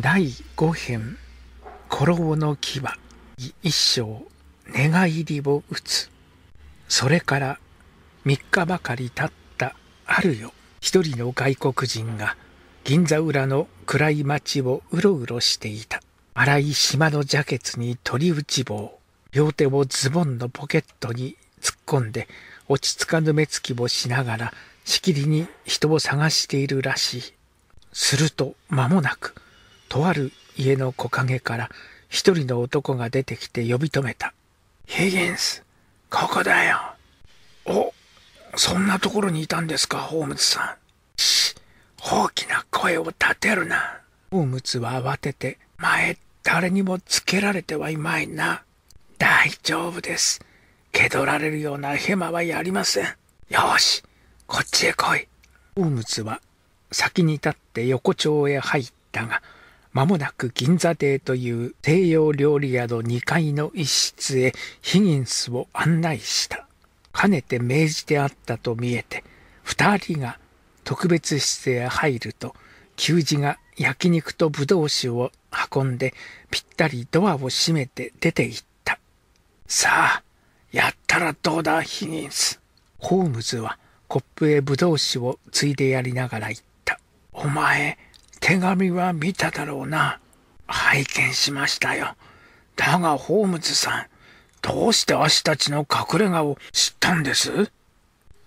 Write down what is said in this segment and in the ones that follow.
第5編「古老の牙」一章「寝返りを打つ」それから3日ばかり経ったあるよ一人の外国人が銀座裏の暗い町をうろうろしていた荒い島のジャケツに鳥打ち棒両手をズボンのポケットに突っ込んで落ち着かぬ目つきをしながらしきりに人を探しているらしいすると間もなくとある家の木陰から一人の男が出てきて呼び止めた。ヒギンス、ここだよ。お、そんなところにいたんですか、ホームズさん。し、大きな声を立てるな。ホームズは慌てて、前、誰にもつけられてはいまいな。大丈夫です。蹴取られるようなヘマはやりません。よし、こっちへ来い。ホームズは先に立って横丁へ入ったが、まもなく銀座亭という西洋料理宿2階の一室へヒギンスを案内した。かねて命じてあったと見えて、2人が特別室へ入ると、給仕が焼肉とぶどう酒を運んで、ぴったりドアを閉めて出て行った。さあ、やったらどうだ、ヒギンス。ホームズはコップへぶどう酒をついでやりながら言った。お前、手紙は見ただろうな。拝見しましたよ。だが、ホームズさん、どうしてアたちの隠れ家を知ったんです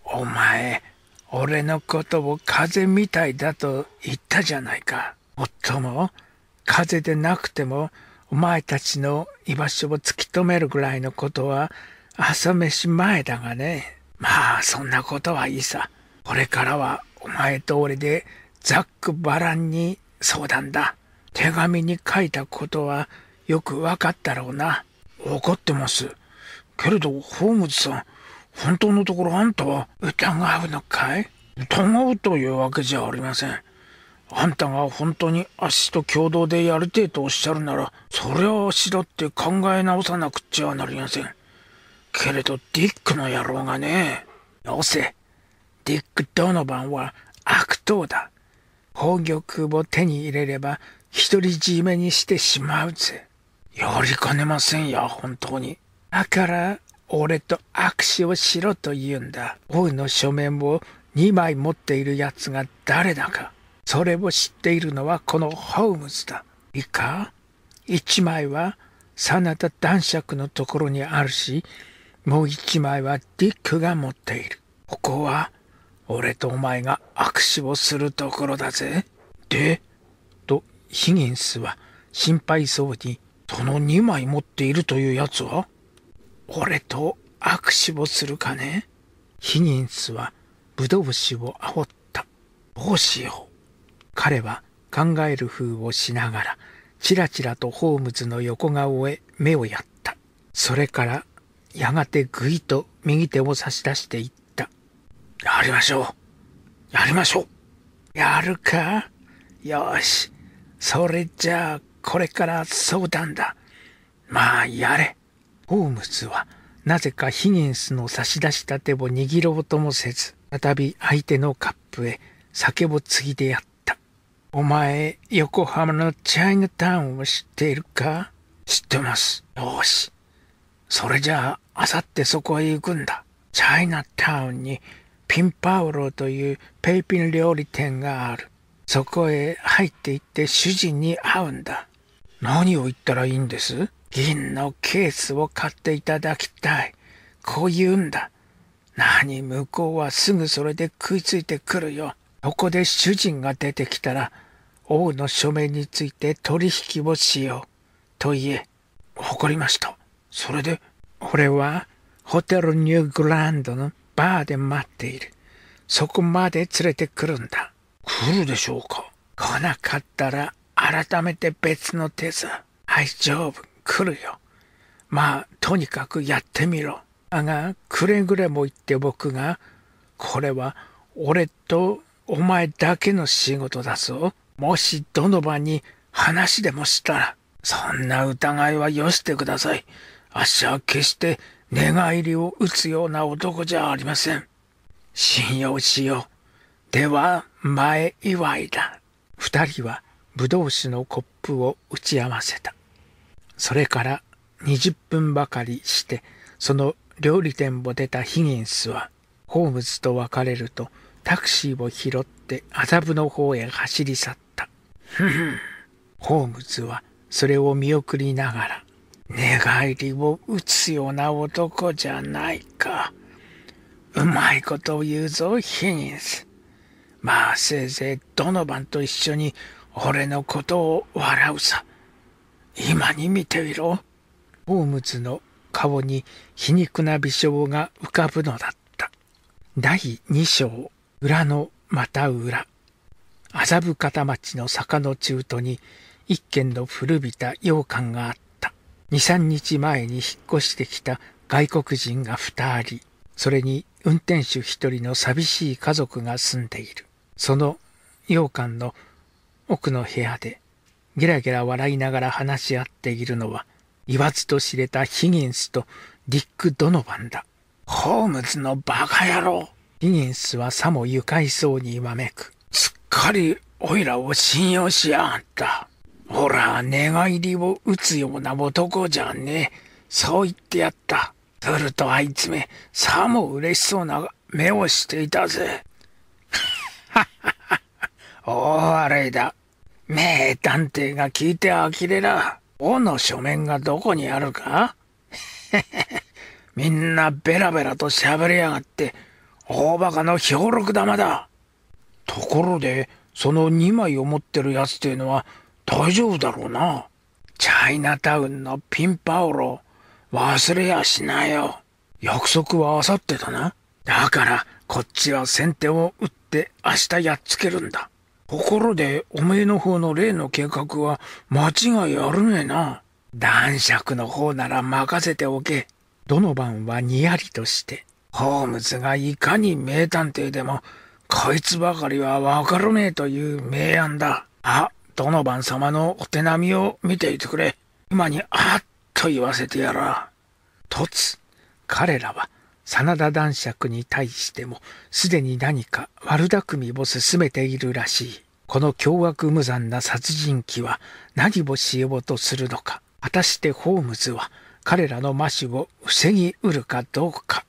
お前、俺のことを風みたいだと言ったじゃないか。もっとも、風でなくても、お前たちの居場所を突き止めるぐらいのことは、朝飯前だがね。まあ、そんなことはいいさ。これからは、お前と俺でザック・バランに相談だ。手紙に書いたことはよくわかったろうな。分かってます。けれど、ホームズさん、本当のところあんたは疑うのかい疑うというわけじゃありません。あんたが本当に足と共同でやりてえとおっしゃるなら、そりゃしだって考え直さなくちゃなりません。けれどディックの野郎がね、よせ、ディック・ドノバンは悪党だ。宝玉を手に入れれば独り占めにしてしまうぜ。やりかねませんよ、本当に。だから、俺と握手をしろと言うんだ。王の書面を2枚持っている奴が誰だか。それを知っているのはこのホームズだ。いいか1枚は、真田男爵のところにあるし、もう1枚はディックが持っている。ここは、俺とお前が握手をするところだぜ。で、とヒギンスは心配そうに、その2枚持っているというやつは俺と握手をするかねヒギンスはブドウ酒をあおった。どうしよう。彼は考える風をしながら、ちらちらとホームズの横顔へ目をやった。それから、やがてぐいと右手を差し出していった。やりましょう。やりましょう。やるかよし。それじゃあ、これから相談だ。まあ、やれ。ホームズは、なぜかヒギンスの差し出した手を握ろうともせず、再び相手のカップへ酒を継ぎでやった。お前、横浜のチャイナタウンを知っているか知ってます。よし。それじゃあ、あさってそこへ行くんだ。チャイナタウンにピンパウロというペイピン料理店がある。そこへ入っていって主人に会うんだ。何を言ったらいいんです銀のケースを買っていただきたい。こう言うんだ。何向こうはすぐそれで食いついてくるよ。そこで主人が出てきたら、王の署名について取引をしよう。と言え。誇かりました。それで、俺は、ホテルニューグランドのバーで待っている。そこまで連れてくるんだ。来るでしょうか来なかったら改めて別の手さ。大丈夫、来るよ。まあ、とにかくやってみろ。だが、くれぐれも言って僕が、これは俺とお前だけの仕事だぞ。もしどの場に話でもしたら、そんな疑いはよしてください。あっしは決して寝返りを打つような男じゃありません。信用しよう。では、前祝いだ。二人はぶどう酒のコップを打ち合わせた。それから20分ばかりして、その料理店を出たヒギンスは、ホームズと別れると、タクシーを拾って麻布の方へ走り去った。ホームズはそれを見送りながら、寝返りを打つような男じゃないか。うまいことを言うぞ、ヒギンス。まあ、せいぜいどのバと一緒に俺のことを笑うさ。今に見てみろ。ホームズの顔に皮肉な微笑が浮かぶのだった。第2章、裏のまた裏。麻布片町の坂の中途に一軒の古びた洋館があった。2、3日前に引っ越してきた外国人が2人、それに運転手1人の寂しい家族が住んでいる。その洋館の奥の部屋で、ゲラゲラ笑いながら話し合っているのは、言わずと知れたヒギンスとディック・ドノバンだ。ホームズのバカ野郎ヒギンスはさも愉快そうにわめく。すっかりおいらを信用しやがった。ほら、寝返りを打つような男じゃねえ。そう言ってやった。するとあいつめ、さも嬉しそうな目をしていたぜ。ははは。大笑いだ。名探偵が聞いて呆れら。王の書面がどこにあるか みんなベラベラと喋りやがって、大馬鹿の兵力玉だ。ところで、その2枚を持ってる奴とていうのは、大丈夫だろうな。チャイナタウンのピンパオロ、忘れやしなよ。約束はあさってだな。だから、こっちは先手を打って明日やっつけるんだ。ところで、おめえの方の例の計画は間違いあるねえな。男爵の方なら任せておけ。どの番はにやりとして、ホームズがいかに名探偵でも、こいつばかりはわからねえという名案だ。あ、どのバ様のお手並みを見ていてくれ。今にあっと言わせてやらとつ、彼らは、真田男爵に対しても、すでに何か悪巧みを進めているらしい。この凶悪無残な殺人鬼は何をしようとするのか。果たしてホームズは彼らの魔手を防ぎうるかどうか。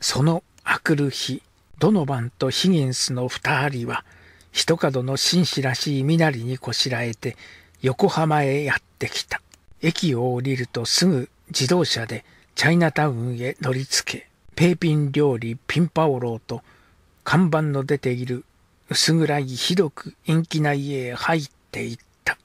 そのあくる日、ドノバンとヒギンスの2人は、一角の紳士らしい身なりにこしらえて横浜へやってきた駅を降りるとすぐ自動車でチャイナタウンへ乗りつけペーピン料理ピンパオローと看板の出ている薄暗いひどく陰気な家へ入っていった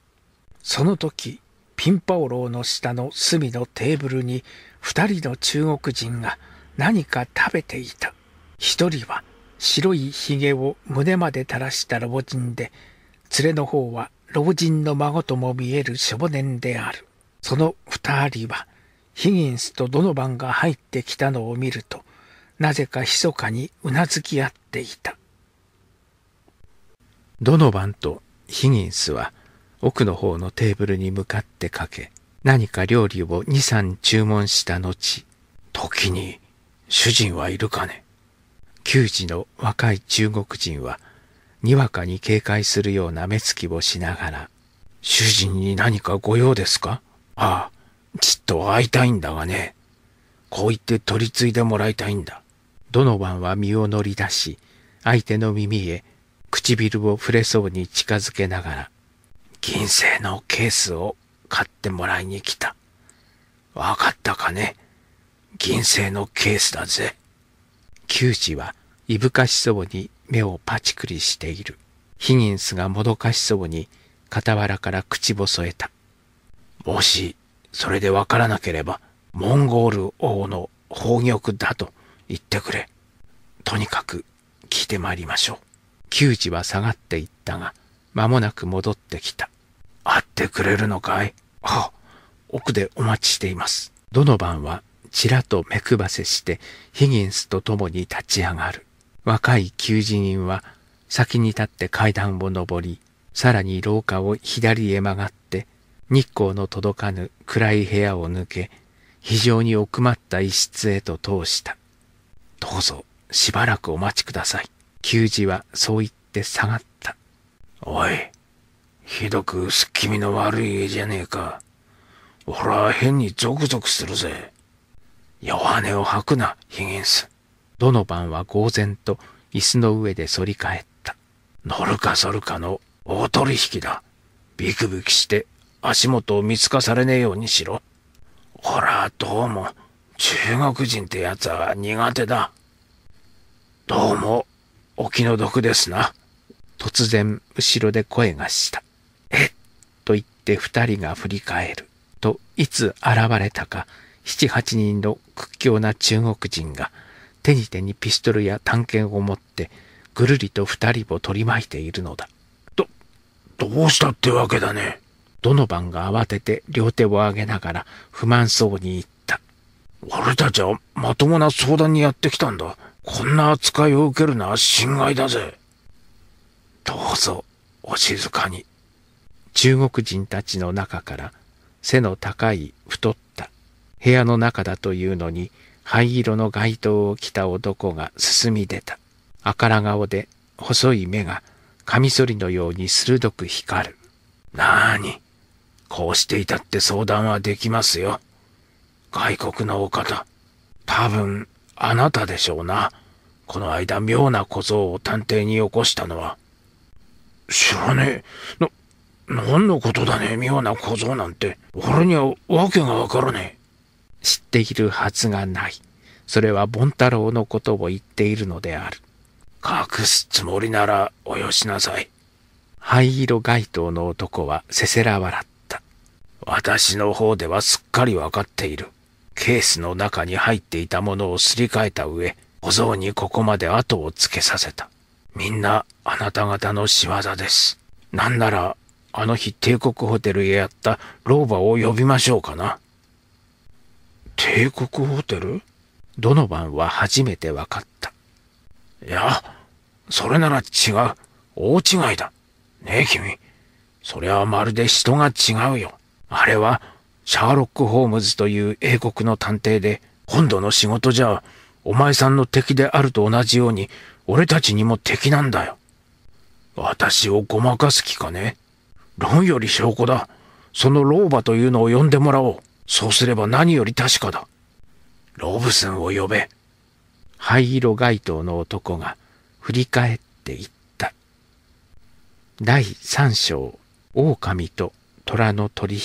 その時ピンパオローの下の隅のテーブルに二人の中国人が何か食べていた一人は白いひげを胸まで垂らした老人で、連れの方は老人の孫とも見える少年である。その二人は、ヒギンスとドノバンが入ってきたのを見ると、なぜか密かにうなずき合っていた。ドノバンとヒギンスは、奥の方のテーブルに向かってかけ、何か料理を二三注文した後、時に、主人はいるかね旧時の若い中国人はにわかに警戒するような目つきをしながら「主人に何かご用ですかああちっと会いたいんだがねこう言って取り次いでもらいたいんだ」ドノバンは身を乗り出し相手の耳へ唇を触れそうに近づけながら「銀製のケースを買ってもらいに来た」「わかったかね銀製のケースだぜ」球児はいぶかしそうに目をパチクリしている。ヒギンスがもどかしそうに傍らから口細えた。もし、それでわからなければ、モンゴール王の宝玉だと言ってくれ。とにかく、聞いてまいりましょう。窮地は下がっていったが、間もなく戻ってきた。会ってくれるのかいあ、奥でお待ちしています。どの晩はちらと目くばせしてヒギンスと共に立ち上がる。若い求人人は先に立って階段を上り、さらに廊下を左へ曲がって、日光の届かぬ暗い部屋を抜け、非常に奥まった一室へと通した。どうぞ、しばらくお待ちください。給仕はそう言って下がった。おい、ひどく薄気味の悪い家じゃねえか。俺は変にゾクゾクするぜ。弱音を吐くな、ヒギンス。ドノバンは呆然と椅子の上で反り返った。乗るか反るかの大取引だ。ビクビクして足元を見透かされねえようにしろ。ほら、どうも、中国人ってやつは苦手だ。どうも、お気の毒ですな。突然、後ろで声がした。えっと言って二人が振り返る。と、いつ現れたか、七八人の屈強な中国人が手に手にピストルや探検を持ってぐるりと二人を取り巻いているのだ。ど、どうしたってわけだね。ドノバンが慌てて両手を上げながら不満そうに言った。俺たちはまともな相談にやってきたんだ。こんな扱いを受けるのは心外だぜ。どうぞ、お静かに。中国人たちの中から背の高い太った部屋の中だというのに灰色の街灯を着た男が進み出た。赤ら顔で細い目がカミソリのように鋭く光る。なあに、こうしていたって相談はできますよ。外国のお方。多分、あなたでしょうな。この間妙な小僧を探偵に起こしたのは。知らねえ。な、何のことだね、妙な小僧なんて。俺には訳がわからねえ。知っているはずがない。それはボンタロウのことを言っているのである。隠すつもりならおよしなさい。灰色街灯の男はせせら笑った。私の方ではすっかりわかっている。ケースの中に入っていたものをすり替えた上、小僧にここまで後をつけさせた。みんなあなた方の仕業です。なんなら、あの日帝国ホテルへやった老婆を呼びましょうかな。帝国ホテルドノバンは初めて分かった。いや、それなら違う。大違いだ。ねえ、君。それはまるで人が違うよ。あれは、シャーロック・ホームズという英国の探偵で、今度の仕事じゃ、お前さんの敵であると同じように、俺たちにも敵なんだよ。私をごまかす気かね。論より証拠だ。その老婆というのを呼んでもらおう。そうすれば何より確かだ。ロブスンを呼べ。灰色街灯の男が振り返っていった。第三章、狼と虎の取引。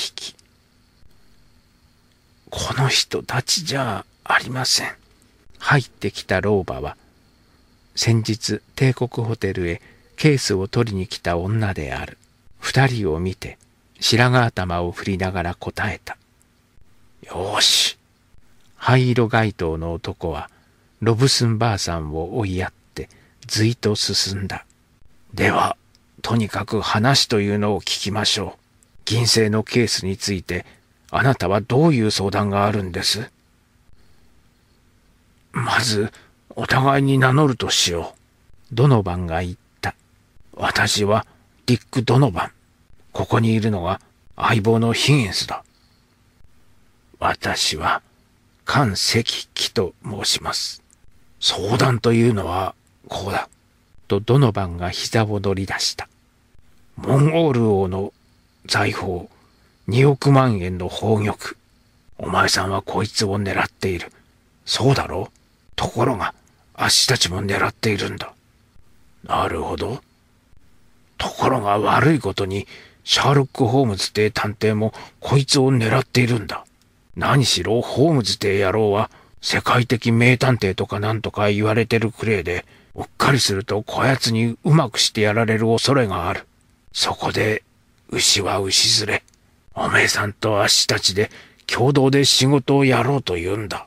この人たちじゃありません。入ってきた老婆は、先日帝国ホテルへケースを取りに来た女である。二人を見て、白髪頭を振りながら答えた。よし。灰色街灯の男は、ロブスンばあさんを追いやって、ずいと進んだ。では、とにかく話というのを聞きましょう。銀星のケースについて、あなたはどういう相談があるんですまず、お互いに名乗るとしよう。ドノバンが言った。私は、ディック・ドノバン。ここにいるのが相棒のヒギンスだ。私は、関石器と申します。相談というのは、こうだ。とドノバンが膝を乗り出した。モンゴール王の財宝、2億万円の宝玉。お前さんはこいつを狙っている。そうだろうところが、あっしたちも狙っているんだ。なるほど。ところが悪いことに、シャーロック・ホームズって探偵もこいつを狙っているんだ。何しろホームズて野郎は世界的名探偵とかなんとか言われてるくれいで、うっかりするとこやつにうまくしてやられる恐れがある。そこで、牛は牛連れ。おめえさんとあっしたちで共同で仕事をやろうと言うんだ。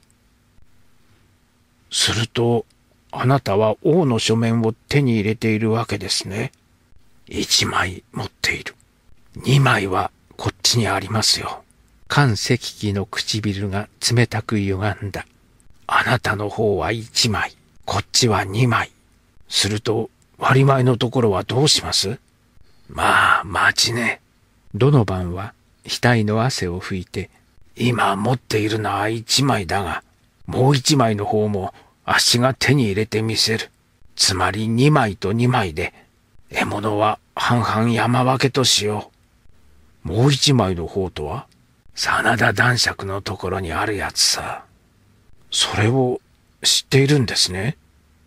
すると、あなたは王の書面を手に入れているわけですね。一枚持っている。二枚はこっちにありますよ。関石器の唇が冷たく歪んだ。あなたの方は一枚、こっちは二枚。すると、割り前のところはどうしますまあ、待ちね。どの晩は、額の汗を拭いて、今持っているのは一枚だが、もう一枚の方も、足が手に入れてみせる。つまり二枚と二枚で、獲物は半々山分けとしよう。もう一枚の方とは真田男爵のところにあるやつさ。それを知っているんですね。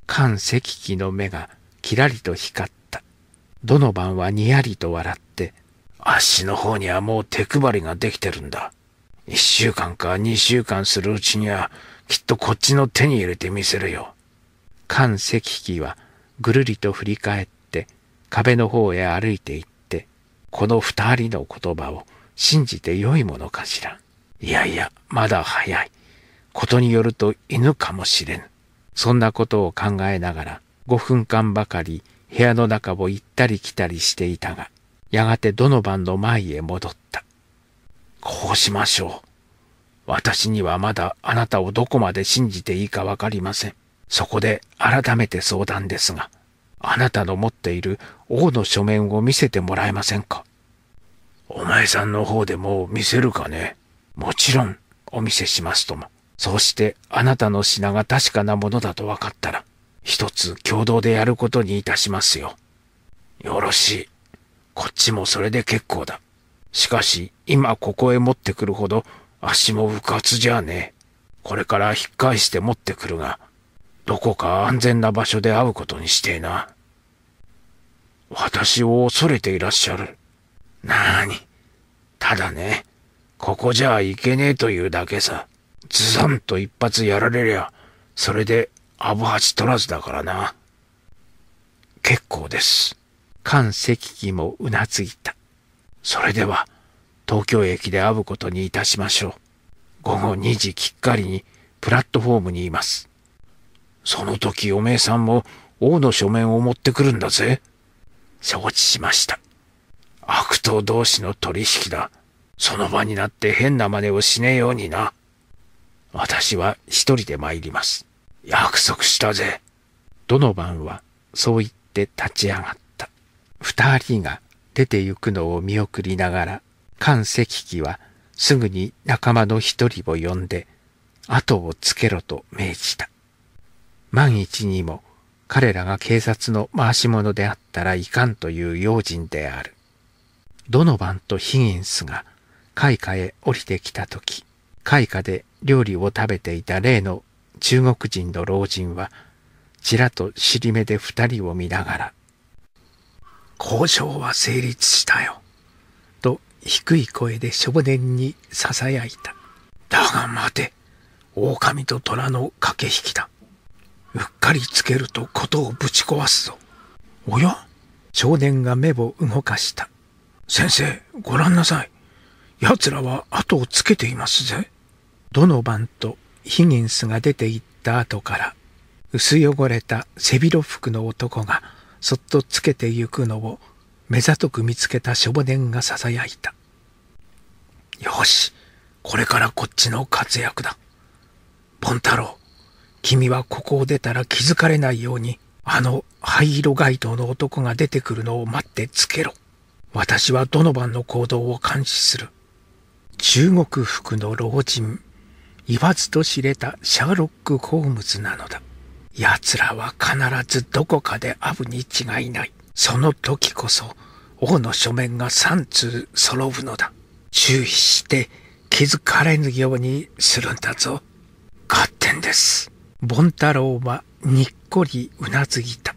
関石器の目がキラリと光った。どの晩はにやりと笑って、あっしの方にはもう手配りができてるんだ。一週間か二週間するうちには、きっとこっちの手に入れてみせるよ。関石器はぐるりと振り返って、壁の方へ歩いて行って、この二人の言葉を信じて良いものかしら。いやいや、まだ早い。ことによると犬かもしれぬ。そんなことを考えながら、5分間ばかり部屋の中を行ったり来たりしていたが、やがてどの晩の前へ戻った。こうしましょう。私にはまだあなたをどこまで信じていいかわかりません。そこで改めて相談ですが、あなたの持っている王の書面を見せてもらえませんかお前さんの方でもう見せるかねもちろん、お見せしますとも。そうしてあなたの品が確かなものだと分かったら、一つ共同でやることにいたしますよ。よろしい。こっちもそれで結構だ。しかし、今ここへ持ってくるほど、足も不活じゃねえ。これから引っ返して持ってくるが、どこか安全な場所で会うことにしてえな。私を恐れていらっしゃる。なーに。ただね、ここじゃいけねえというだけさ。ズザンと一発やられりゃ、それでアブハチ取らずだからな。結構です。関石機もうなずいた。それでは、東京駅で会うことにいたしましょう。午後2時きっかりに、プラットフォームにいます。その時おめえさんも王の書面を持ってくるんだぜ。承知しました。悪党同士の取引だ。その場になって変な真似をしねえようにな。私は一人で参ります。約束したぜ。ドノ晩ンはそう言って立ち上がった。二人が出て行くのを見送りながら、関石器はすぐに仲間の一人を呼んで、後をつけろと命じた。万一にも彼らが警察の回し者であったらいかんという用心である。ドノバンとヒギンスが開花へ降りてきた時開花で料理を食べていた例の中国人の老人はちらと尻目で二人を見ながら「交渉は成立したよ」と低い声で少年にささやいた「だが待て狼と虎の駆け引きだ」うっかりつけるとことをぶち壊すぞ。おや少年が目を動かした。先生、ご覧なさい。奴らは後をつけていますぜ。どの晩とヒギンスが出て行った後から、薄汚れた背広服の男がそっとつけてゆくのを目ざとく見つけた少年がささやいた。よし、これからこっちの活躍だ。ボン太郎、君はここを出たら気づかれないように、あの灰色街灯の男が出てくるのを待ってつけろ。私はドノバンの行動を監視する。中国服の老人、言わずと知れたシャーロック・ホームズなのだ。奴らは必ずどこかでアブに違いない。その時こそ、王の書面が三通揃うのだ。注意して気づかれぬようにするんだぞ。勝手です。ボン太郎はにっこりうなずいた。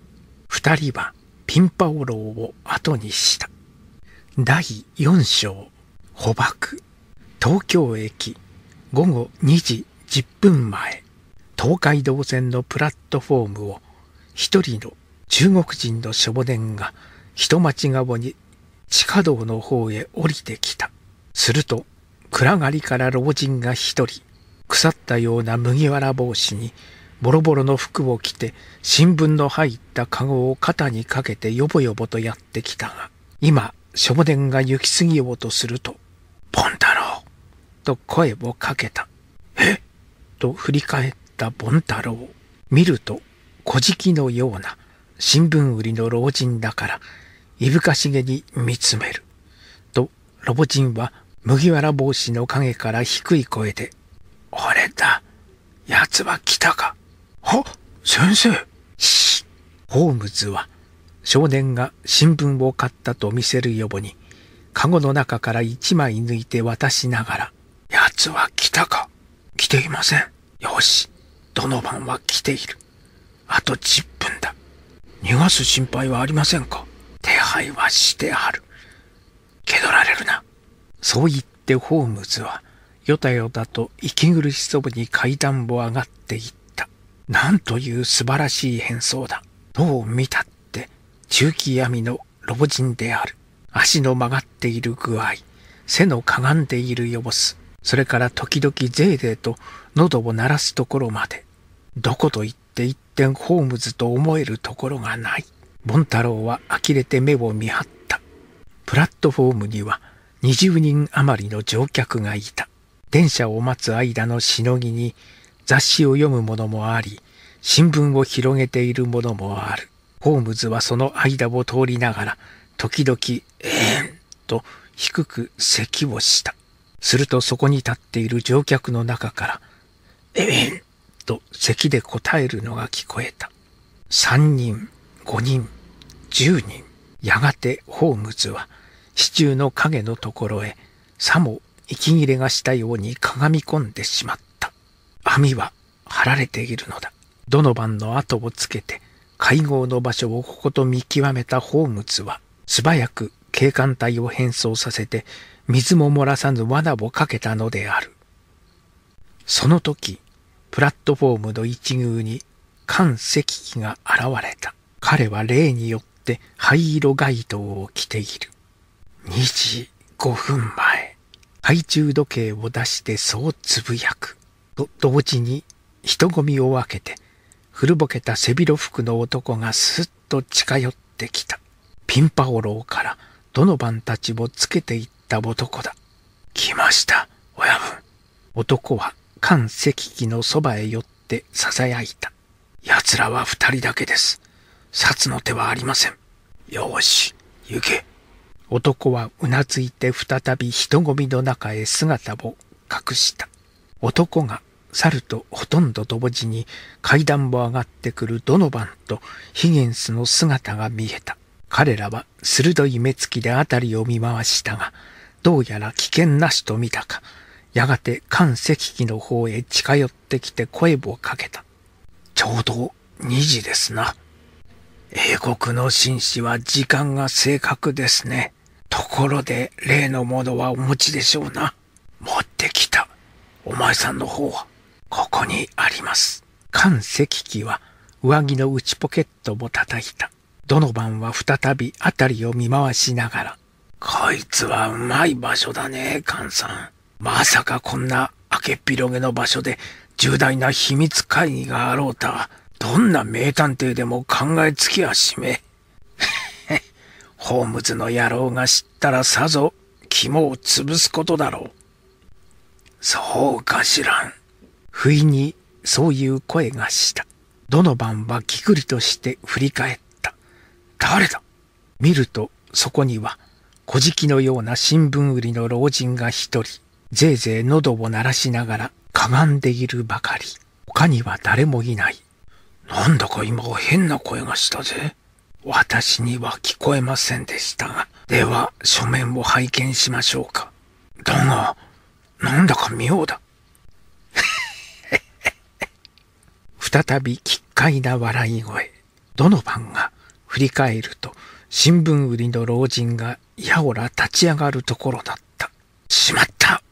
二人はピンパオローを後にした。第4章捕獲東京駅午後2時10分前東海道線のプラットフォームを一人の中国人の少年が人待ちぼに地下道の方へ降りてきたすると暗がりから老人が一人腐ったような麦わら帽子にボロボロの服を着て新聞の入ったカゴを肩にかけてよぼよぼとやってきたが今少年が行き過ぎようとすると、ボン太郎と声をかけた。えと振り返ったボン太郎。見ると、小敷のような新聞売りの老人だから、いぶかしげに見つめる。と、ロボ人は麦わら帽子の影から低い声で、俺だ、奴は来たか。は先生。ホームズは少年が新聞を買ったと見せる予防に、カゴの中から一枚抜いて渡しながら、奴は来たか来ていません。よし、どの晩は来ている。あと10分だ。逃がす心配はありませんか手配はしてある。けどられるな。そう言ってホームズは、よたよたと息苦しそうに階段を上がっていった。なんという素晴らしい変装だ。どう見たっ中期闇の老人である。足の曲がっている具合、背のかがんでいる様子、それから時々ゼーデーと喉を鳴らすところまで、どこと言って一点ホームズと思えるところがない。ボン太郎は呆れて目を見張った。プラットフォームには20人余りの乗客がいた。電車を待つ間のしのぎに雑誌を読むももあり、新聞を広げているものもある。ホームズはその間を通りながら、時々、えーんと低く咳をした。するとそこに立っている乗客の中から、えーんと咳で答えるのが聞こえた。三人、五人、十人。やがてホームズは、支柱の影のところへ、さも息切れがしたようにかがみ込んでしまった。網は張られているのだ。どの晩の後をつけて、会合の場所をここと見極めたホームズは、素早く警官隊を変装させて、水も漏らさぬ罠をかけたのである。その時、プラットフォームの一隅に関石器が現れた。彼は霊によって灰色街灯を着ている。2時5分前。懐中時計を出してそうつぶやく。と同時に人混みを分けて古ぼけた背広服の男がすっと近寄ってきた。ピンパオローからどの番たちをつけていった男だ。来ました、親分。男は関石器のそばへ寄って囁いた。奴らは二人だけです。札の手はありません。よし、行け。男はうなずいて再び人混みの中へ姿を隠した。男が猿とほとんど同時に階段を上がってくるドノバンとヒゲンスの姿が見えた。彼らは鋭い目つきで辺りを見回したが、どうやら危険なしと見たか、やがて関石機の方へ近寄ってきて声をかけた。ちょうど2時ですな。英国の紳士は時間が正確ですね。ところで例のものはお持ちでしょうな。持ってきた。お前さんの方は。ここにあります。関石機は上着の内ポケットも叩いた。どの晩は再び辺りを見回しながら。こいつはうまい場所だね、菅さん。まさかこんな明けっ広げの場所で重大な秘密会議があろうとは、どんな名探偵でも考えつきはしめ。ホームズの野郎が知ったらさぞ肝を潰すことだろう。そうかしらん。不意にそういう声がした。どの晩はぎくりとして振り返った。誰だ見ると、そこには、小敷のような新聞売りの老人が一人、ぜいぜい喉を鳴らしながらかがんでいるばかり。他には誰もいない。なんだか今変な声がしたぜ。私には聞こえませんでしたが。では、書面を拝見しましょうか。だが、なんだか妙だ。再び奇怪な笑い声。どの晩が振り返ると、新聞売りの老人がやおら立ち上がるところだった。しまった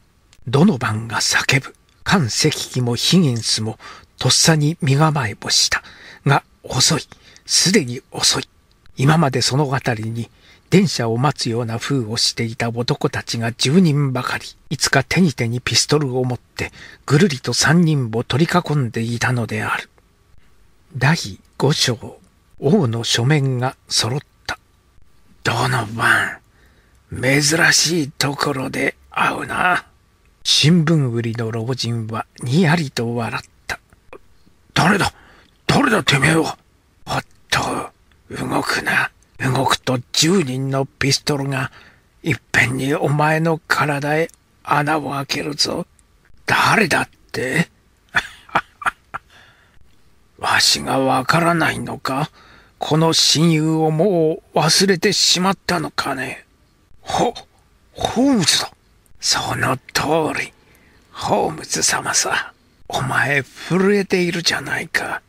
どの晩が叫ぶ。関石機もヒゲンスもとっさに身構えをした。が、遅い。すでに遅い。今までその辺りに電車を待つような風をしていた男たちが10人ばかり、いつか手に手にピストルを持って、ぐるりと3人を取り囲んでいたのである。第5章、王の書面が揃った。どの番、珍しいところで会うな。新聞売りの老人はにやりと笑った。誰だ誰だてめえは。おっと、動くな。動くと10人のピストルがいっぺんにお前の体へ穴を開けるぞ。誰だって わしがわからないのかこの親友をもう忘れてしまったのかねほ、ホームズだ。その通り。ホームズ様さ。お前震えているじゃないか。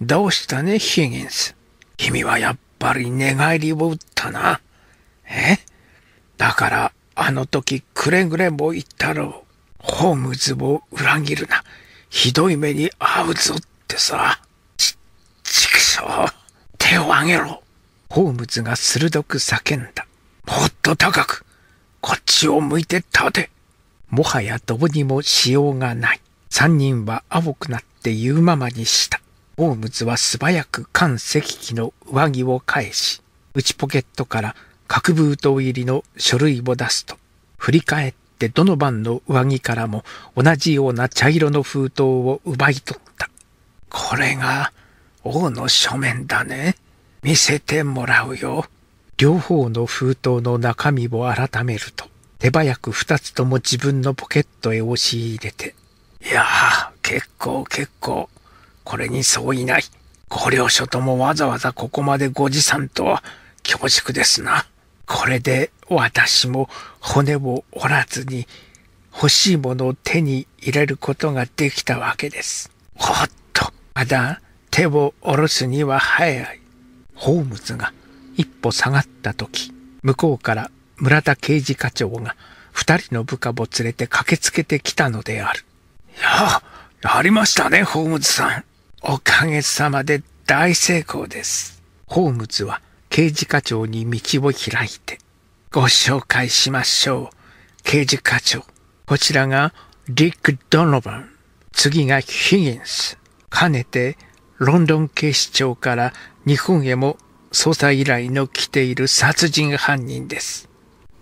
どうしたね、ヒギンス。君はやっぱり寝返りを打ったな。えだから、あの時くれぐれも言ったろう。ホームズを裏切るな。ひどい目に遭うぞってさ。ち、ちくしょう。手を挙げろ。ホームズが鋭く叫んだ。もっと高く、こっちを向いて立て。もはやどうにもしようがない。三人は青くなって言うままにした。ホームズは素早く関石機の上着を返し、内ポケットから核封筒入りの書類を出すと、振り返ってどの晩の上着からも同じような茶色の封筒を奪い取った。これが王の書面だね。見せてもらうよ。両方の封筒の中身を改めると、手早く二つとも自分のポケットへ押し入れて、いやあ、結構結構、これに相違ない。ご両所ともわざわざここまでご持参とは恐縮ですな。これで私も骨を折らずに欲しいものを手に入れることができたわけです。ほっと、まだ手を下ろすには早い。ホームズが一歩下がった時、向こうから村田刑事課長が二人の部下を連れて駆けつけてきたのである。いやあ、やりましたね、ホームズさん。おかげさまで大成功です。ホームズは刑事課長に道を開いて、ご紹介しましょう。刑事課長。こちらがリック・ドノバン。次がヒギンス。かねてロンドン警視庁から日本へも捜査依頼の来ている殺人犯人です。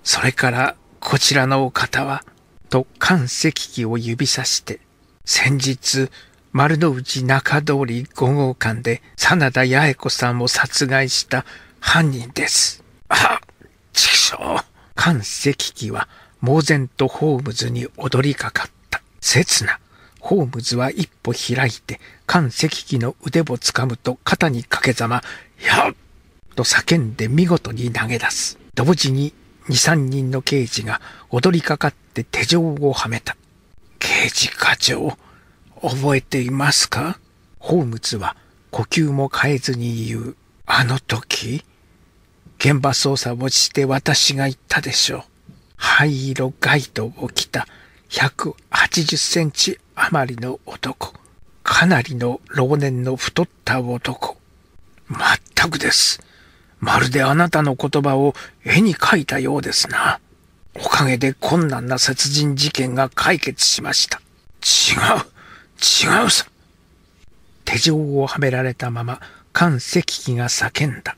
それからこちらのお方は、と関石器を指さして、先日丸の内中通り5号館で真田八重子さんを殺害した犯人です。あ畜生関石機は猛然とホームズに踊りかかった。刹那、ホームズは一歩開いて関石機の腕を掴むと肩にかけざま、やっと叫んで見事に投げ出す。同時に二三人の刑事が踊りかかって手錠をはめた。刑事課長、覚えていますかホームズは呼吸も変えずに言う。あの時現場捜査をして私が言ったでしょう。灰色ガイドを着た180センチ余りの男。かなりの老年の太った男。まったくです。まるであなたの言葉を絵に描いたようですな。おかげで困難な殺人事件が解決しました。違う。違うさ手錠をはめられたまま関石機が叫んだ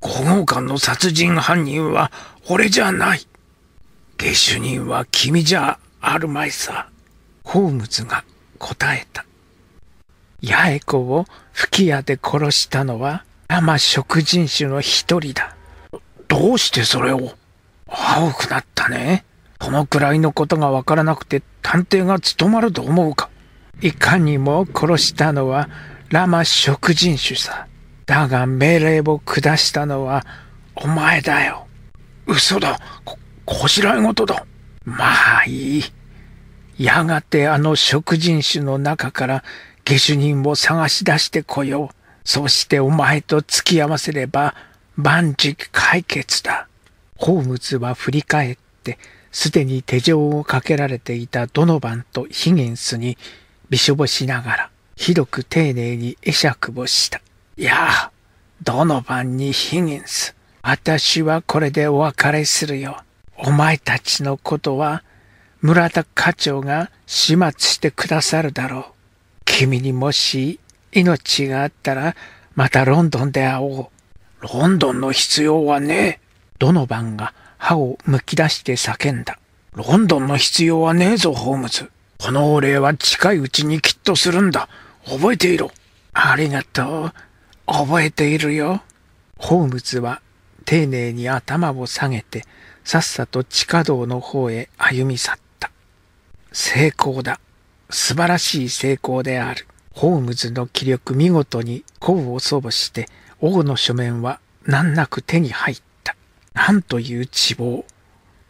古号館の殺人犯人は俺じゃない下手人は君じゃあるまいさホームズが答えた八重子を吹き矢で殺したのは生食人種の一人だどうしてそれを青くなったねこのくらいのことがわからなくて探偵が務まると思うかいかにも殺したのはラマ食人種さ。だが命令を下したのはお前だよ。嘘だ。こ、こしらえ事だ。まあいい。やがてあの食人種の中から下手人を探し出してこよう。そしてお前と付き合わせれば万事解決だ。ホームズは振り返って、すでに手錠をかけられていたドノバンとヒギンスにびしょぼしながら、ひどく丁寧に会釈をした。いやあ、どの晩にヒギンス。私はこれでお別れするよ。お前たちのことは、村田課長が始末してくださるだろう。君にもし命があったら、またロンドンで会おう。ロンドンの必要はねえ。ドノバンが歯をむき出して叫んだ。ロンドンの必要はねえぞ、ホームズ。このお礼は近いうちにきっとするんだ。覚えていろ。ありがとう。覚えているよ。ホームズは丁寧に頭を下げて、さっさと地下道の方へ歩み去った。成功だ。素晴らしい成功である。ホームズの気力見事に功を奏して王の書面は難なく手に入った。なんという希望。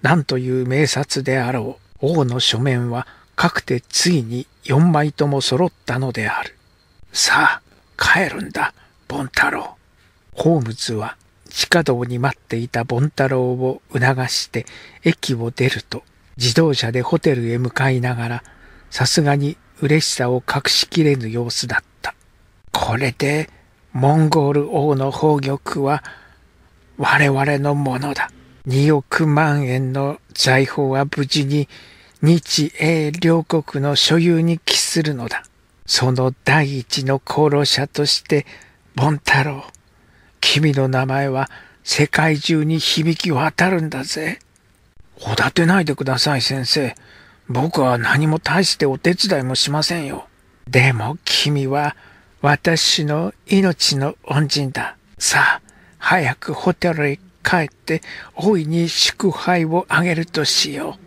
なんという名察であろう。王の書面はかくてついに4枚とも揃ったのである。さあ、帰るんだ、ボン太郎。ホームズは地下道に待っていたボン太郎を促して駅を出ると自動車でホテルへ向かいながらさすがに嬉しさを隠しきれぬ様子だった。これでモンゴル王の宝玉は我々のものだ。2億万円の財宝は無事に日英両国の所有に帰するのだ。その第一の功労者として、ボン太郎、君の名前は世界中に響き渡るんだぜ。おだてないでください、先生。僕は何も大してお手伝いもしませんよ。でも君は私の命の恩人だ。さあ、早くホテルへ帰って大いに祝杯をあげるとしよう。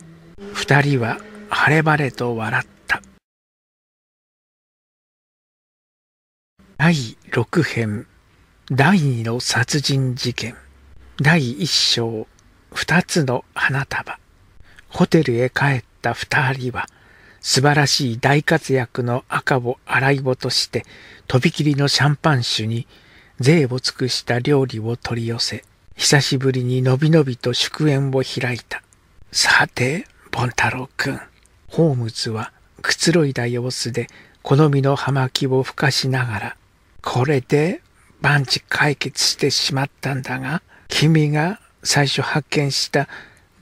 二人は晴れ晴れと笑った第6編第2の殺人事件第1章2つの花束ホテルへ帰った2人は素晴らしい大活躍の赤を洗いごとしてとびきりのシャンパン酒に贅を尽くした料理を取り寄せ久しぶりにのびのびと祝宴を開いたさてボン太郎くん。ホームズはくつろいだ様子で好みの葉巻をふかしながら、これで万事解決してしまったんだが、君が最初発見した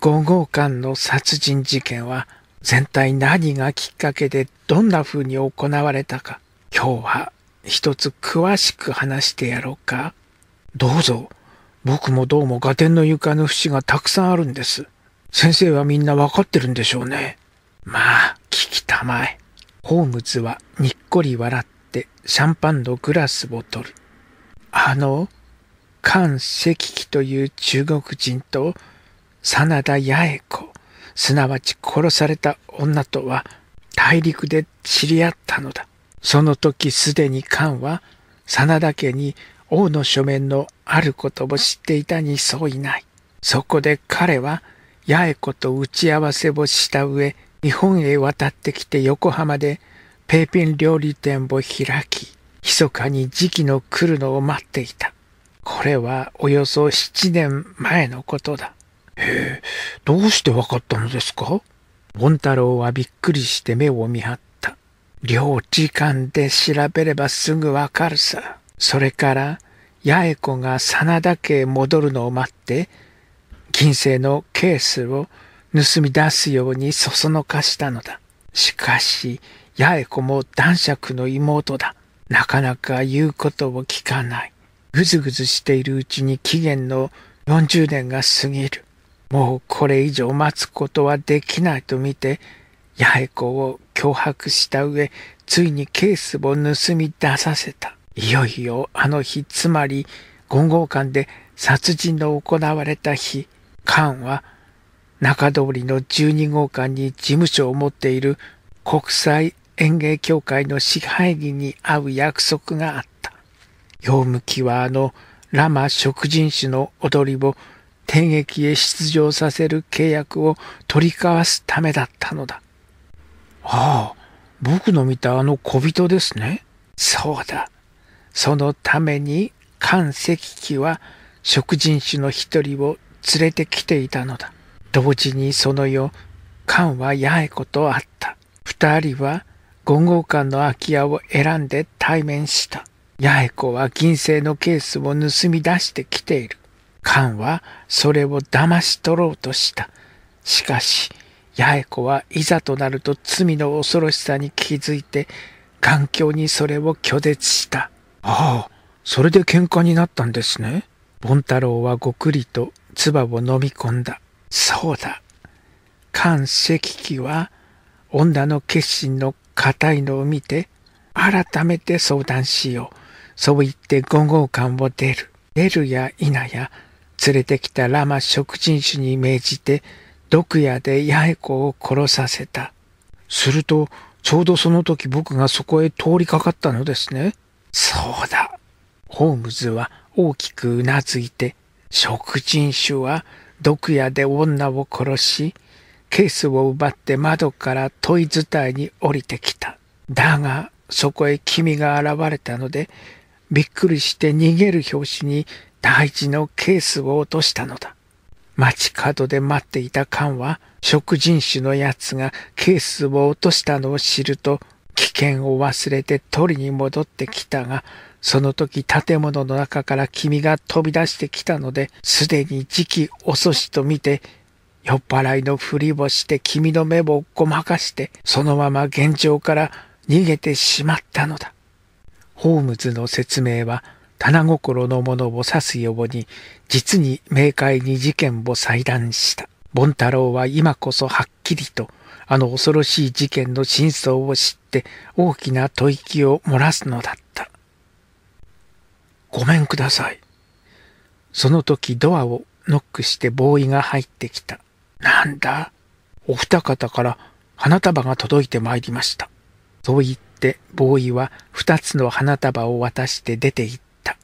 5号館の殺人事件は全体何がきっかけでどんな風に行われたか、今日は一つ詳しく話してやろうか。どうぞ、僕もどうも合点の床の節がたくさんあるんです。先生はみんなわかってるんでしょうね。まあ、聞きたまえ。ホームズはにっこり笑ってシャンパンのグラスを取る。あの、セキキという中国人と、真田八重子、すなわち殺された女とは大陸で知り合ったのだ。その時すでにンは、真田家に王の書面のあることを知っていたに相違ない。そこで彼は八重子と打ち合わせをした上、日本へ渡ってきて横浜でペーピン料理店を開き、密かに時期の来るのを待っていた。これはおよそ7年前のことだ。へえ、どうしてわかったのですかボン太郎はびっくりして目を見張った。両時間で調べればすぐわかるさ。それから、八重子が真田家へ戻るのを待って、金星のケースを盗み出すようにそそのかしたのだ。しかし、八重子も男爵の妹だ。なかなか言うことを聞かない。ぐずぐずしているうちに期限の40年が過ぎる。もうこれ以上待つことはできないと見て、八重子を脅迫した上、ついにケースを盗み出させた。いよいよあの日、つまり、金剛館で殺人の行われた日、カーンは中通りの12号館に事務所を持っている国際園芸協会の支配人に会う約束があった。用向きはあのラマ食人種の踊りを天劇へ出場させる契約を取り交わすためだったのだ。ああ、僕の見たあの小人ですね。そうだ。そのために関石機は食人種の一人を連れてきていたのだ。同時にその夜、菅は八重子と会った。二人は5号館の空き家を選んで対面した。八重子は銀製のケースを盗み出してきている。菅はそれを騙し取ろうとした。しかし、八重子はいざとなると罪の恐ろしさに気づいて、頑強にそれを拒絶した。ああ、それで喧嘩になったんですね。ボン太郎はごくりと唾を飲み込んだ。そうだ。関石器は女の決心の固いのを見て、改めて相談しよう。そう言って5号館を出る。出るや否や、連れてきたラマ食人種に命じて、毒矢で八重子を殺させた。すると、ちょうどその時僕がそこへ通りかかったのですね。そうだ。ホームズは大きくうなずいて、食人種は毒矢で女を殺し、ケースを奪って窓から問い伝えに降りてきた。だが、そこへ君が現れたので、びっくりして逃げる拍子に大事のケースを落としたのだ。街角で待っていたカは、食人種の奴がケースを落としたのを知ると、危険を忘れて取りに戻ってきたが、その時建物の中から君が飛び出してきたので、すでに時期遅しと見て、酔っ払いのふりをして君の目をごまかして、そのまま現場から逃げてしまったのだ。ホームズの説明は、棚心のものを指すように、実に明快に事件を裁断した。ボン太郎は今こそはっきりと、あの恐ろしい事件の真相を知って大きな吐息を漏らすのだった。ごめんください。その時ドアをノックしてボーイが入ってきた。なんだお二方から花束が届いてまいりました。そう言ってボーイは二つの花束を渡して出て行った。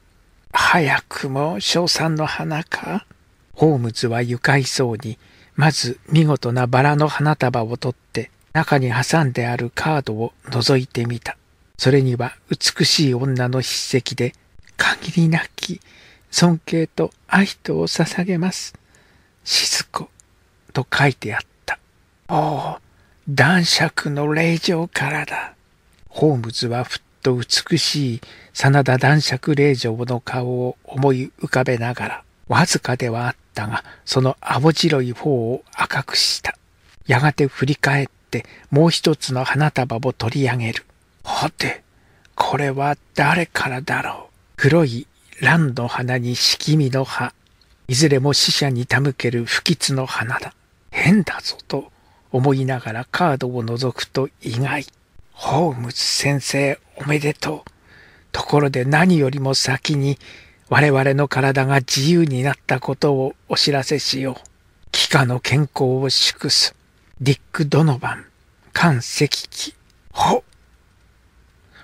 早くも翔さんの花かホームズは愉快そうに、まず見事なバラの花束を取って中に挟んであるカードを覗いてみた。それには美しい女の筆跡で限りなき尊敬と愛とを捧げます。静子と書いてあった。ああ、男爵の霊場からだ。ホームズはふっと美しい真田男爵霊場の顔を思い浮かべながら、わずかではあったが、その青白い方を赤くした。やがて振り返ってもう一つの花束を取り上げる。はて、これは誰からだろう。黒い蘭の花に色味の葉、いずれも死者に手向ける不吉の花だ。変だぞと思いながらカードを覗くと意外。ホームズ先生おめでとう。ところで何よりも先に我々の体が自由になったことをお知らせしよう。気化の健康を祝す。ディック・ドノバン、関石器、ほ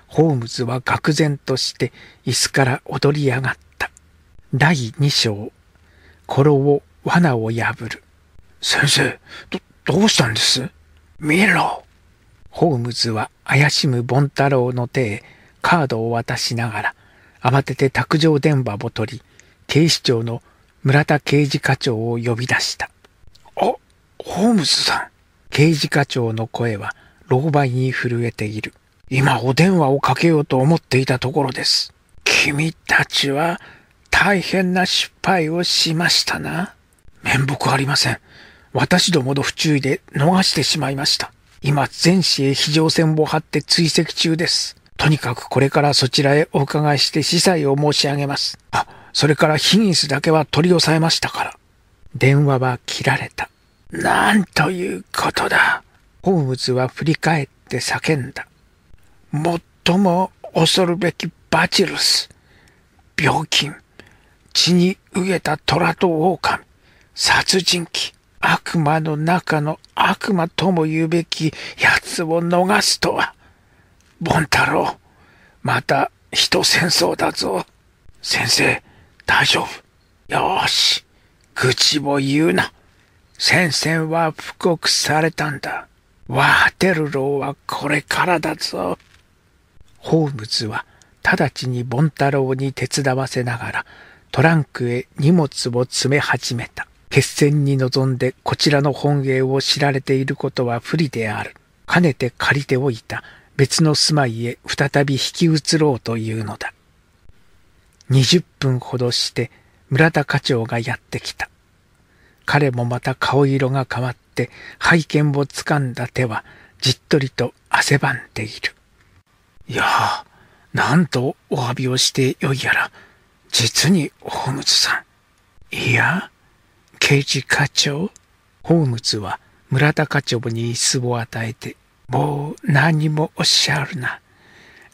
ホームズは愕然として椅子から踊り上がった。第2章、コロを罠を破る。先生、ど、どうしたんです見ろホームズは怪しむボンタロウの手へカードを渡しながら、慌てて卓上電話を取り、警視庁の村田刑事課長を呼び出した。あ、ホームズさん。刑事課長の声は、老狽に震えている。今お電話をかけようと思っていたところです。君たちは大変な失敗をしましたな。面目ありません。私どもの不注意で逃してしまいました。今、全市へ非常線を張って追跡中です。とにかくこれからそちらへお伺いして司祭を申し上げます。あ、それからヒギンスだけは取り押さえましたから。電話は切られた。なんということだ。ホームズは振り返って叫んだ。最も恐るべきバチルス、病菌、血に飢えた虎と狼、殺人鬼、悪魔の中の悪魔とも言うべき奴を逃すとは。ボン太郎、また人戦争だぞ。先生、大丈夫。よし、愚痴を言うな。戦線は布告されたんだ。ワーテルローはこれからだぞ。ホームズは直ちにタ太郎に手伝わせながらトランクへ荷物を詰め始めた。決戦に臨んでこちらの本営を知られていることは不利である。かねて借りておいた別の住まいへ再び引き移ろうというのだ。20分ほどして村田課長がやってきた。彼もまた顔色が変わって拝見をつかんだ手はじっとりと汗ばんでいる。いやあ、なんとお詫びをしてよいやら、実にホームズさん。いや、刑事課長。ホームズは村田課長に椅子を与えて、もう何もおっしゃるな。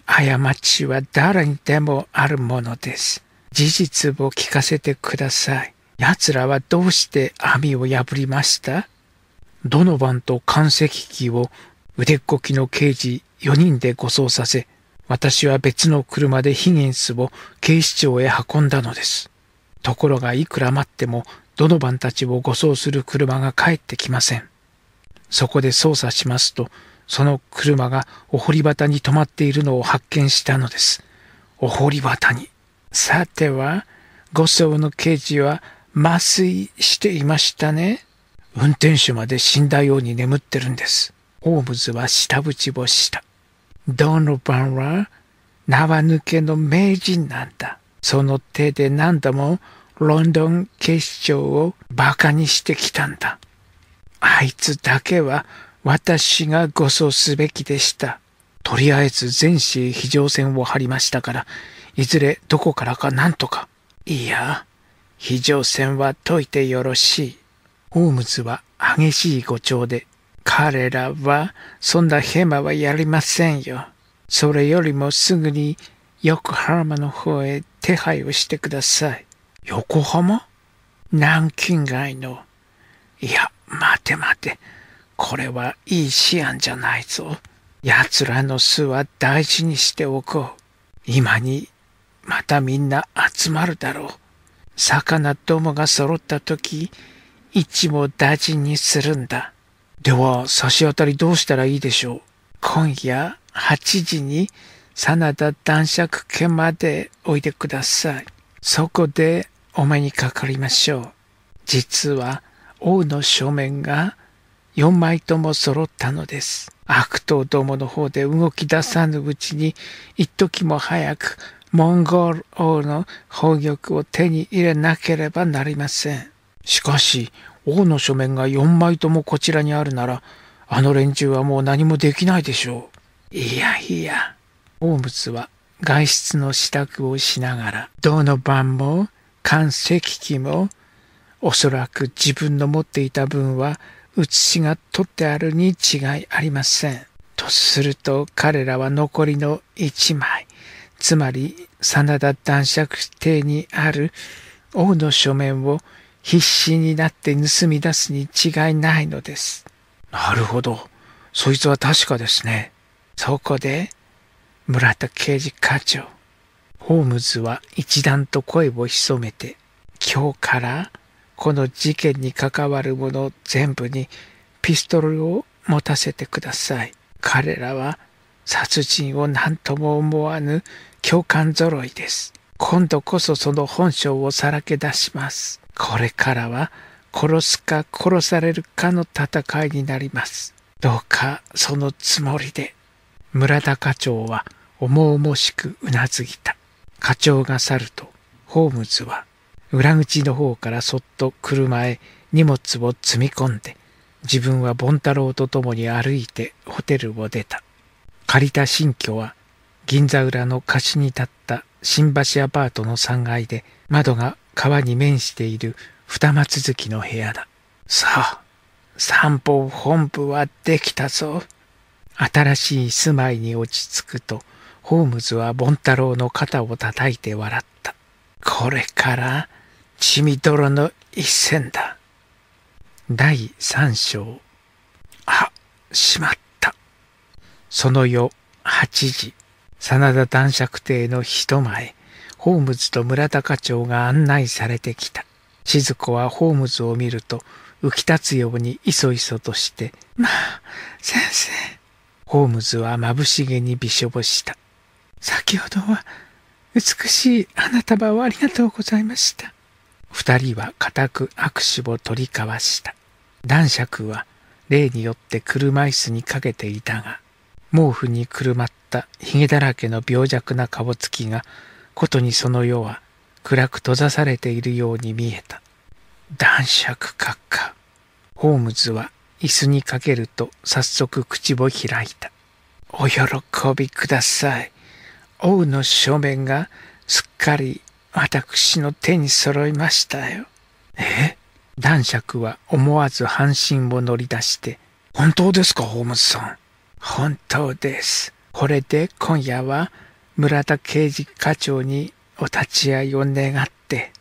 過ちは誰にでもあるものです。事実を聞かせてください。奴らはどうして網を破りましたどの番と鑑石機を腕っこきの刑事4人で護送させ、私は別の車でヒギンスを警視庁へ運んだのです。ところがいくら待ってもドノバンたちを護送する車が帰ってきません。そこで捜査しますと、その車がお堀端に止まっているのを発見したのです。お堀端に。さては、護送の刑事は麻酔していましたね。運転手まで死んだように眠ってるんです。ホームズは下淵をした。ドノバンは縄抜けの名人なんだ。その手で何度もロンドン決勝を馬鹿にしてきたんだ。あいつだけは私が護送すべきでした。とりあえず全市非常線を張りましたから、いずれどこからかなんとか。いや、非常線は解いてよろしい。ホームズは激しい誤調で彼らはそんなヘマはやりませんよ。それよりもすぐに横浜の方へ手配をしてください。横浜南京街の。いや、待て待て。これはいい思案じゃないぞ。奴らの巣は大事にしておこう。今にまたみんな集まるだろう。魚どもが揃った時、一も大事にするんだ。では、差し当たりどうしたらいいでしょう。今夜8時に、真田男爵家までおいでください。そこでお目にかかりましょう。実は、王の正面が4枚とも揃ったのです。悪党どもの方で動き出さぬうちに、一時も早くモンゴル王の宝玉を手に入れなければなりません。しかし、王の書面が4枚ともこちらにあるならあの連中はもう何もできないでしょういやいやムズは外出の支度をしながらどの晩も関石機もおそらく自分の持っていた分は写しが取ってあるに違いありません。とすると彼らは残りの1枚つまり真田男爵邸にある王の書面を必死になって盗み出すに違いないのです。なるほど。そいつは確かですね。そこで、村田刑事課長、ホームズは一段と声を潜めて、今日からこの事件に関わるもの全部にピストルを持たせてください。彼らは殺人を何とも思わぬ共感揃いです。今度こそその本性をさらけ出します。これからは殺すか殺されるかの戦いになります。どうかそのつもりで。村田課長は重々しくうなずいた。課長が去ると、ホームズは裏口の方からそっと車へ荷物を積み込んで、自分はボンタロウと共に歩いてホテルを出た。借りた新居は銀座裏の貸しに立った新橋アパートの3階で窓が川に面している二間続きの部屋だ。さあ、三方本部はできたぞ。新しい住まいに落ち着くと、ホームズはボンタロウの肩を叩いて笑った。これから、血みどろの一戦だ。第三章。あ、しまった。その夜、8時、真田男爵邸の人前。ホームズと村田課長が案内されてきた。静子はホームズを見ると、浮き立つようにいそいそとして、まあ、先生。ホームズは眩しげにびしょぼした。先ほどは、美しい花束をありがとうございました。二人は固く握手を取り交わした。男爵は、例によって車椅子にかけていたが、毛布にくるまったひげだらけの病弱な顔つきがことにその世は暗く閉ざされているように見えた。男爵閣下。ホームズは椅子にかけると早速口を開いた。お喜びください。王の正面がすっかり私の手に揃いましたよ。え男爵は思わず半身を乗り出して、本当ですか、ホームズさん。本当です。これで今夜は村田刑事課長にお立ち会いを願って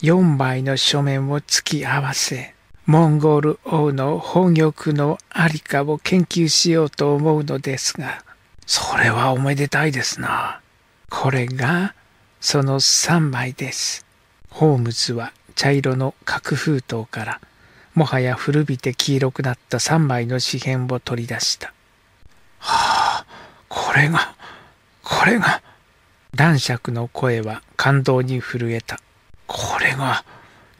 4枚の書面を突き合わせモンゴル王の本欲のありかを研究しようと思うのですがそれはおめでたいですなこれがその3枚ですホームズは茶色の角封筒からもはや古びて黄色くなった3枚の紙片を取り出したはあこれがこれが男爵の声は感動に震えた。これが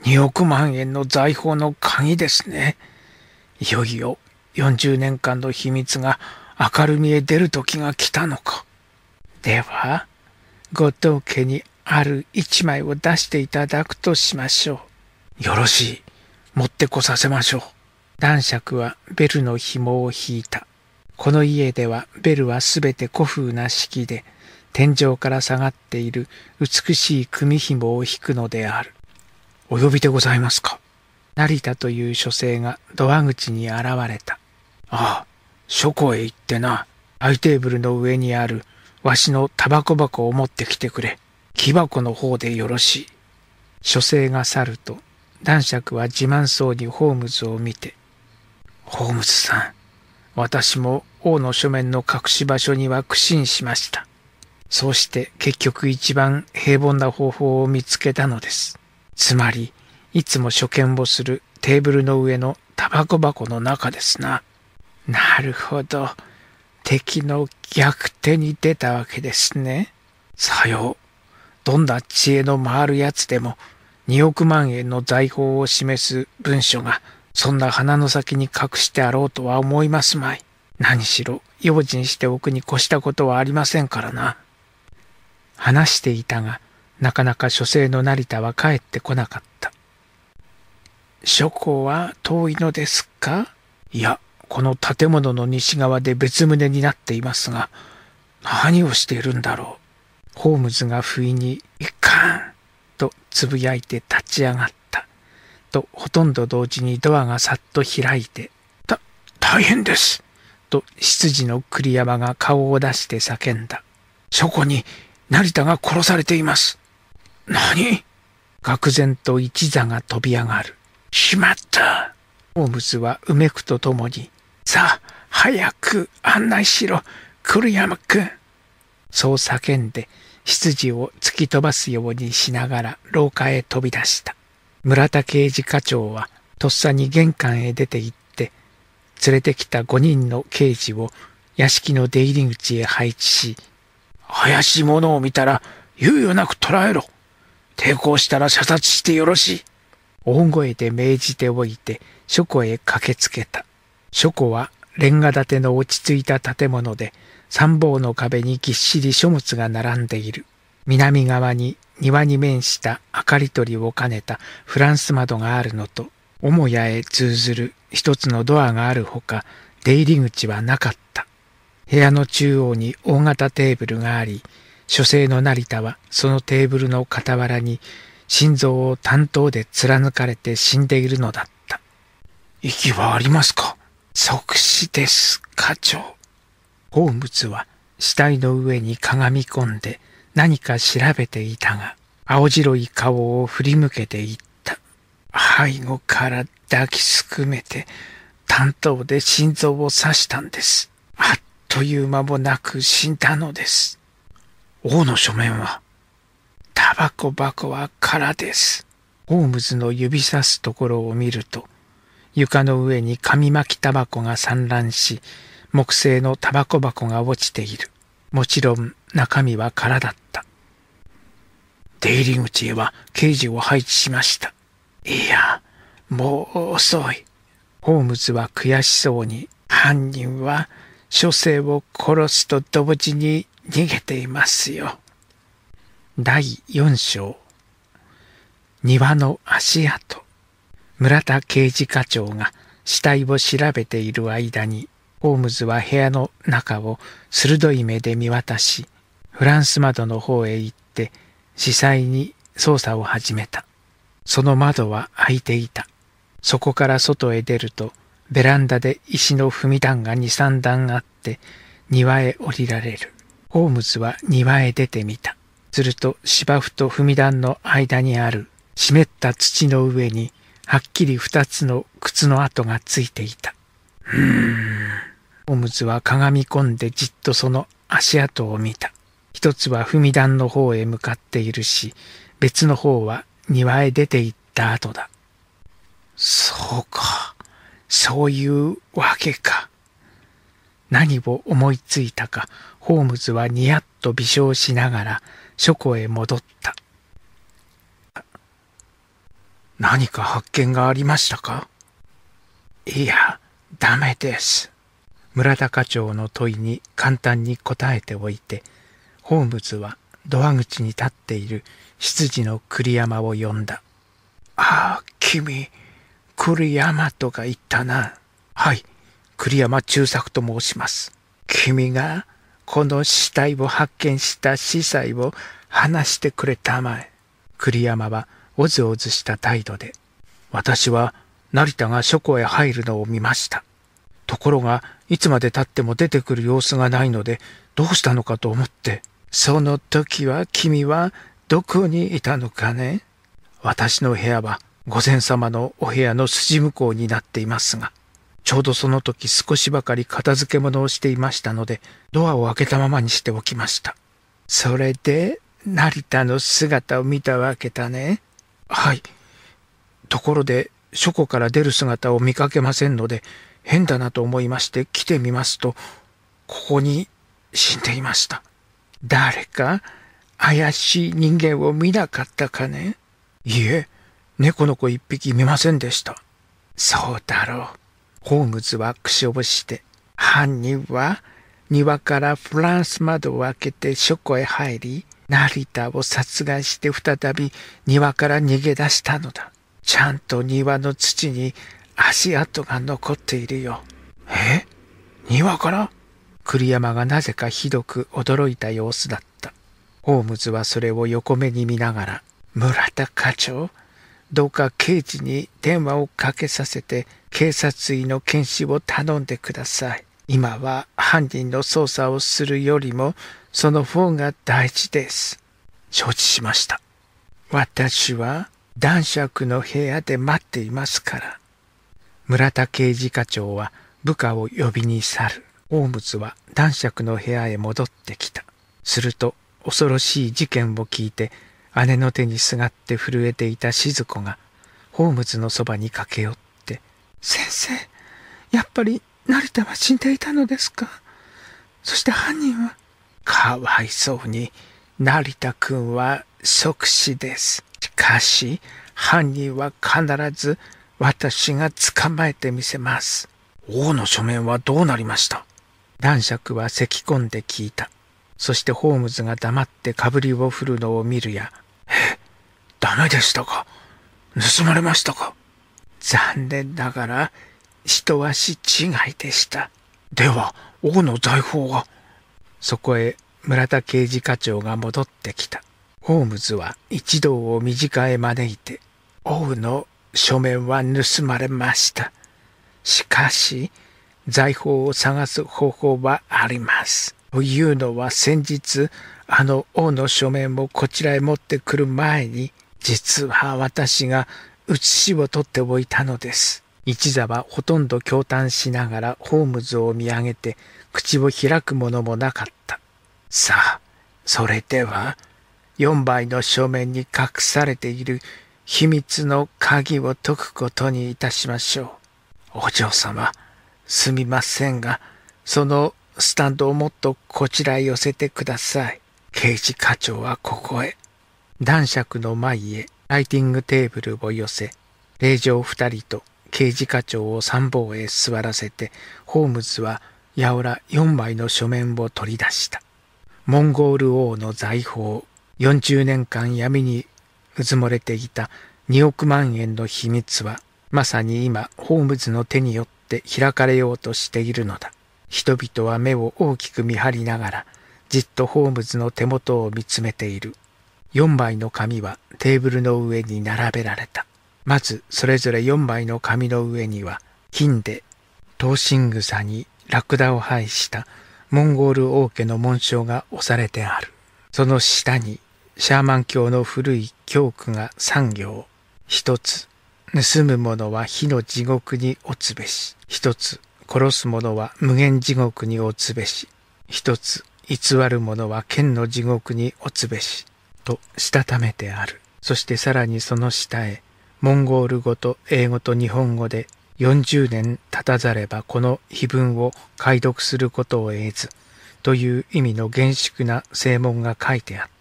2億万円の財宝の鍵ですね。いよいよ40年間の秘密が明るみへ出る時が来たのか。では、ご当家にある一枚を出していただくとしましょう。よろしい。持ってこさせましょう。男爵はベルの紐を引いた。この家ではベルはすべて古風な式で、天井から下がっている美しい組紐を引くのである。お呼びでございますか成田という書生がドア口に現れた。ああ、書庫へ行ってな、アイテーブルの上にあるわしのタバコ箱を持ってきてくれ。木箱の方でよろしい。書生が去ると、男爵は自慢そうにホームズを見て、ホームズさん、私も王の書面の隠し場所には苦心しました。そうして結局一番平凡な方法を見つけたのです。つまり、いつも書見をするテーブルの上のタバコ箱の中ですな。なるほど。敵の逆手に出たわけですね。さよう。どんな知恵の回るやつでも2億万円の財宝を示す文書がそんな鼻の先に隠してあろうとは思いますまい。何しろ用心しておくに越したことはありませんからな。話していたが、なかなか書生の成田は帰ってこなかった。諸庫は遠いのですかいや、この建物の西側で別棟になっていますが、何をしているんだろう。ホームズが不意に、いかんとつぶやいて立ち上がった。とほとんど同時にドアがさっと開いて、た、大変ですと執事の栗山が顔を出して叫んだ。そこに成田が殺されています。何愕然と一座が飛び上がる。しまったホームズはうめくとともに、さあ、早く案内しろ、栗山くん。そう叫んで、執事を突き飛ばすようにしながら廊下へ飛び出した。村田刑事課長はとっさに玄関へ出て行って連れてきた5人の刑事を屋敷の出入り口へ配置し怪しいものを見たら猶予なく捕らえろ抵抗したら射殺してよろしい大声で命じておいて書庫へ駆けつけた書庫はレンガ建ての落ち着いた建物で三方の壁にぎっしり書物が並んでいる南側に庭に面した明かり取りを兼ねたフランス窓があるのと母屋へ通ずる一つのドアがあるほか出入り口はなかった部屋の中央に大型テーブルがあり書生の成田はそのテーブルの傍らに心臓を担当で貫かれて死んでいるのだった息はありますか即死です課長ホームズは死体の上にかがみ込んで何か調べていたが、青白い顔を振り向けていった。背後から抱きすくめて、担当で心臓を刺したんです。あっという間もなく死んだのです。王の書面は、タバコ箱は空です。ホームズの指さすところを見ると、床の上に紙巻きタバコが散乱し、木製のタバコ箱が落ちている。もちろん中身は空だった。出入り口へは刑事を配置しました。いや、もう遅い。ホームズは悔しそうに、犯人は書生を殺すと同時に逃げていますよ。第4章庭の足跡村田刑事課長が死体を調べている間にホームズは部屋の中を鋭い目で見渡し、フランス窓の方へ行って、司祭に捜査を始めた。その窓は開いていた。そこから外へ出ると、ベランダで石の踏み段が二三段あって、庭へ降りられる。ホームズは庭へ出てみた。すると芝生と踏み段の間にある湿った土の上にはっきり二つの靴の跡がついていた。おむつはかがみ込んでじっとその足跡を見た。一つは踏み段の方へ向かっているし、別の方は庭へ出て行った後だ。そうか。そういうわけか。何を思いついたか、ホームズはニヤッと微笑しながら、書庫へ戻った。何か発見がありましたかいや、ダメです。村田課長の問いに簡単に答えておいて、ホームズはドア口に立っている執事の栗山を呼んだ。ああ、君、栗山とか言ったな。はい、栗山中作と申します。君がこの死体を発見した司祭を話してくれたまえ。栗山はおずおずした態度で、私は成田が書庫へ入るのを見ました。ところが、いつまでたっても出てくる様子がないので、どうしたのかと思って、その時は君はどこにいたのかね私の部屋は御前様のお部屋の筋向こうになっていますが、ちょうどその時少しばかり片付け物をしていましたので、ドアを開けたままにしておきました。それで、成田の姿を見たわけだね。はい。ところで、書庫から出る姿を見かけませんので、変だなと思いまして来てみますと、ここに死んでいました。誰か怪しい人間を見なかったかねいえ、猫の子一匹見ませんでした。そうだろう。ホームズはくしょぼして、犯人は庭からフランス窓を開けて書庫へ入り、成田を殺害して再び庭から逃げ出したのだ。ちゃんと庭の土に足跡が残っているよ。え庭から栗山がなぜかひどく驚いた様子だった。ホームズはそれを横目に見ながら、村田課長、どうか刑事に電話をかけさせて警察医の検視を頼んでください。今は犯人の捜査をするよりもその方が大事です。承知しました。私は男爵の部屋で待っていますから。村田刑事課長は部下を呼びに去る。ホームズは男爵の部屋へ戻ってきた。すると恐ろしい事件を聞いて姉の手にすがって震えていた静子がホームズのそばに駆け寄って「先生やっぱり成田は死んでいたのですかそして犯人は?」かわいそうに成田君は即死です。しかし、犯人は必ず私が捕まえてみせます。王の書面はどうなりました男爵は咳き込んで聞いた。そしてホームズが黙ってかぶりを振るのを見るや、え、ダメでしたか盗まれましたか残念ながら、一足違いでした。では、王の財宝が。そこへ村田刑事課長が戻ってきた。ホームズは一同を身近へ招いて、王の書面は盗まれました。しかし、財宝を探す方法はあります。というのは先日、あの王の書面をこちらへ持ってくる前に、実は私が写しを取っておいたのです。一座はほとんど驚嘆しながらホームズを見上げて口を開くものもなかった。さあ、それでは4枚の書面に隠されている秘密の鍵を解くことにいたしましょう。お嬢様、すみませんが、そのスタンドをもっとこちらへ寄せてください。刑事課長はここへ。男爵の前へライティングテーブルを寄せ、令嬢二人と刑事課長を参謀へ座らせて、ホームズはやおら4枚の書面を取り出した。モンゴール王の財宝40年間闇にうずもれていた2億万円の秘密は、まさに今、ホームズの手によって開かれようとしているのだ。人々は目を大きく見張りながら、じっとホームズの手元を見つめている。4枚の紙はテーブルの上に並べられた。まず、それぞれ4枚の紙の上には、金で、ング草にラクダを配したモンゴール王家の紋章が押されてある。その下に、シャーマン教の古い教区が3行。一つ、盗む者は火の地獄におつべし。一つ、殺す者は無限地獄におつべし。一つ、偽る者は剣の地獄におつべし。と、したためてある。そしてさらにその下へ、モンゴール語と英語と日本語で、40年経たざればこの碑文を解読することを得ず、という意味の厳粛な正門が書いてあった。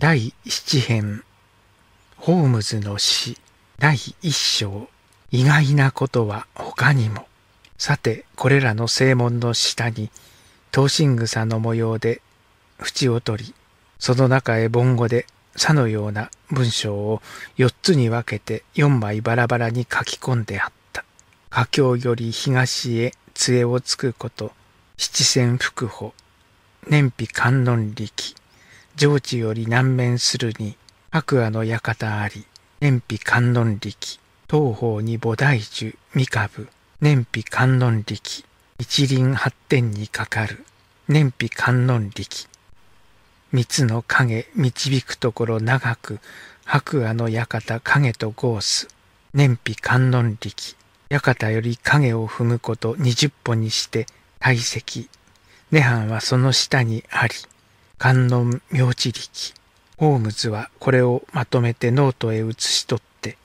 第7編ホームズの詩第1章意外なことは他にもさてこれらの正門の下に東進草の模様で縁を取りその中へ盆語でさのような文章を4つに分けて4枚バラバラに書き込んであった佳境より東へ杖をつくこと七線福歩年比観音力上智より南面するに白亜の館あり燃費観音力東方に菩提樹三株燃費観音力一輪八点にかかる燃費観音力三つの影導くところ長く白亜の館影とゴース年観音力館より影を踏むこと二十歩にして大積涅槃はその下にあり観音明治力ホームズはこれをまとめてノートへ移し取って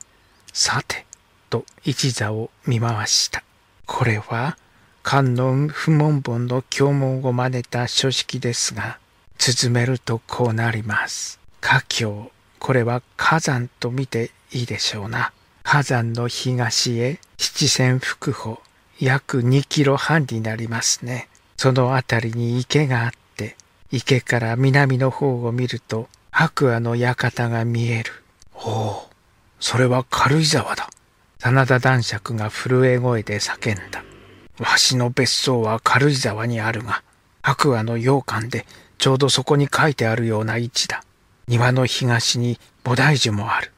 さてと一座を見回したこれは観音不問本の教文を真似た書式ですが進めるとこうなります華境これは火山と見ていいでしょうな火山の東へ七千福歩約2キロ半になりますねその辺りに池があっ池から南の方を見ると白亜の館が見える。おお、それは軽井沢だ。真田男爵が震え声で叫んだ。わしの別荘は軽井沢にあるが、白亜の洋館でちょうどそこに書いてあるような位置だ。庭の東に菩提樹もある。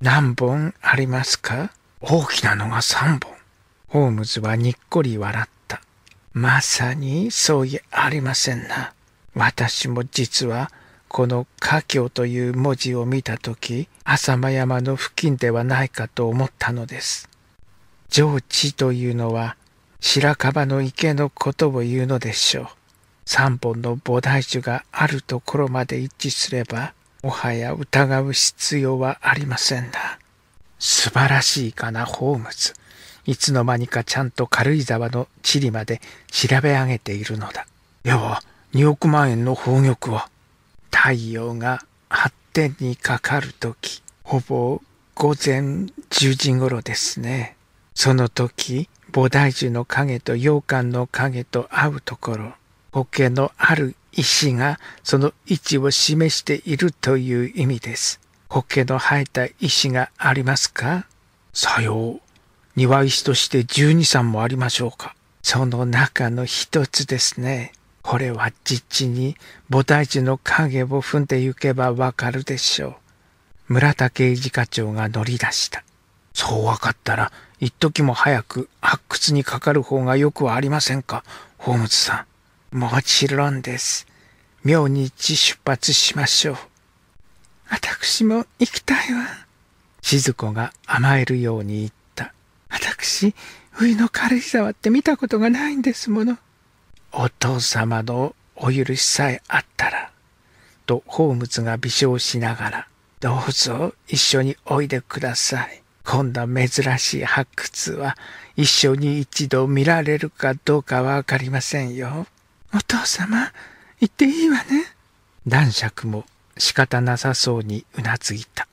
何本ありますか大きなのが三本。ホームズはにっこり笑った。まさにそういありませんな。私も実はこの「華経」という文字を見た時浅間山の付近ではないかと思ったのです。上智というのは白樺の池のことを言うのでしょう。三本の菩提樹があるところまで一致すればもはや疑う必要はありませんな。素晴らしいかなホームズ。いつの間にかちゃんと軽井沢の地理まで調べ上げているのだ。よう2億万円の宝玉は太陽が発展にかかる時ほぼ午前10時頃ですねその時菩提樹の影と羊羹の影と合うところ苔のある石がその位置を示しているという意味です苔の生えた石がありますかさよう庭石として12三もありましょうかその中の一つですねこれは実地に菩提寺の影を踏んで行けばわかるでしょう。村田刑事課長が乗り出した。そう分かったら、一時も早く発掘にかかる方がよくはありませんか、ホームズさん。もちろんです。明日出発しましょう。私も行きたいわ。静子が甘えるように言った。私、上の軽井沢って見たことがないんですもの。お父様のお許しさえあったら、とホームズが微笑しながら、どうぞ一緒においでください。こんな珍しい発掘は一緒に一度見られるかどうかわかりませんよ。お父様、行っていいわね。男爵も仕方なさそうにうなずいた。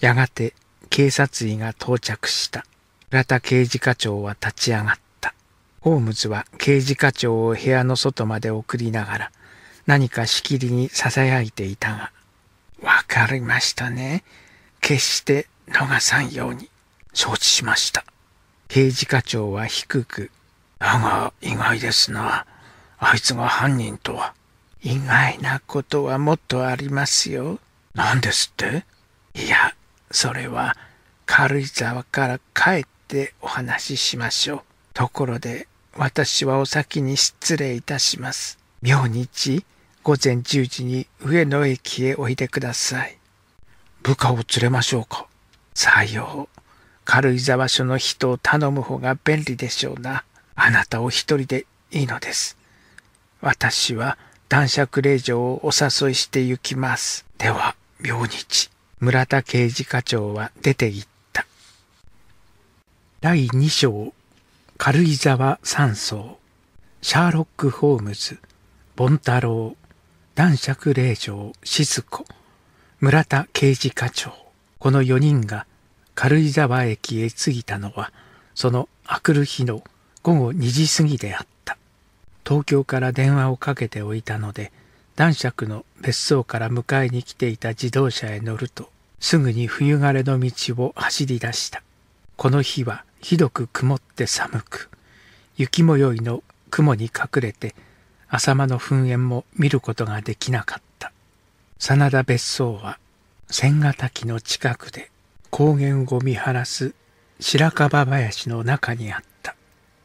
やがて警察医が到着した。浦田刑事課長は立ち上がった。ホームズは刑事課長を部屋の外まで送りながら何かしきりに囁いていたが、わかりましたね。決して逃さんように。承知しました。刑事課長は低く、だが意外ですな。あいつが犯人とは。意外なことはもっとありますよ。何ですっていや、それは軽井沢から帰ってお話ししましょう。ところで私はお先に失礼いたします。明日、午前10時に上野駅へおいでください。部下を連れましょうか。さよう。軽井沢署の人を頼む方が便利でしょうな。あなたお一人でいいのです。私は男爵令嬢をお誘いして行きます。では、明日。村田刑事課長は出て行った。第2章軽井沢山荘シャーロック・ホームズボンタロ男爵霊嬢静子村田刑事課長この4人が軽井沢駅へ着いたのはその明くる日の午後2時過ぎであった東京から電話をかけておいたので男爵の別荘から迎えに来ていた自動車へ乗るとすぐに冬枯れの道を走り出したこの日はひどく曇って寒く雪もよいの雲に隠れて浅間の噴煙も見ることができなかった真田別荘は千ヶ滝の近くで高原を見晴らす白樺林の中にあった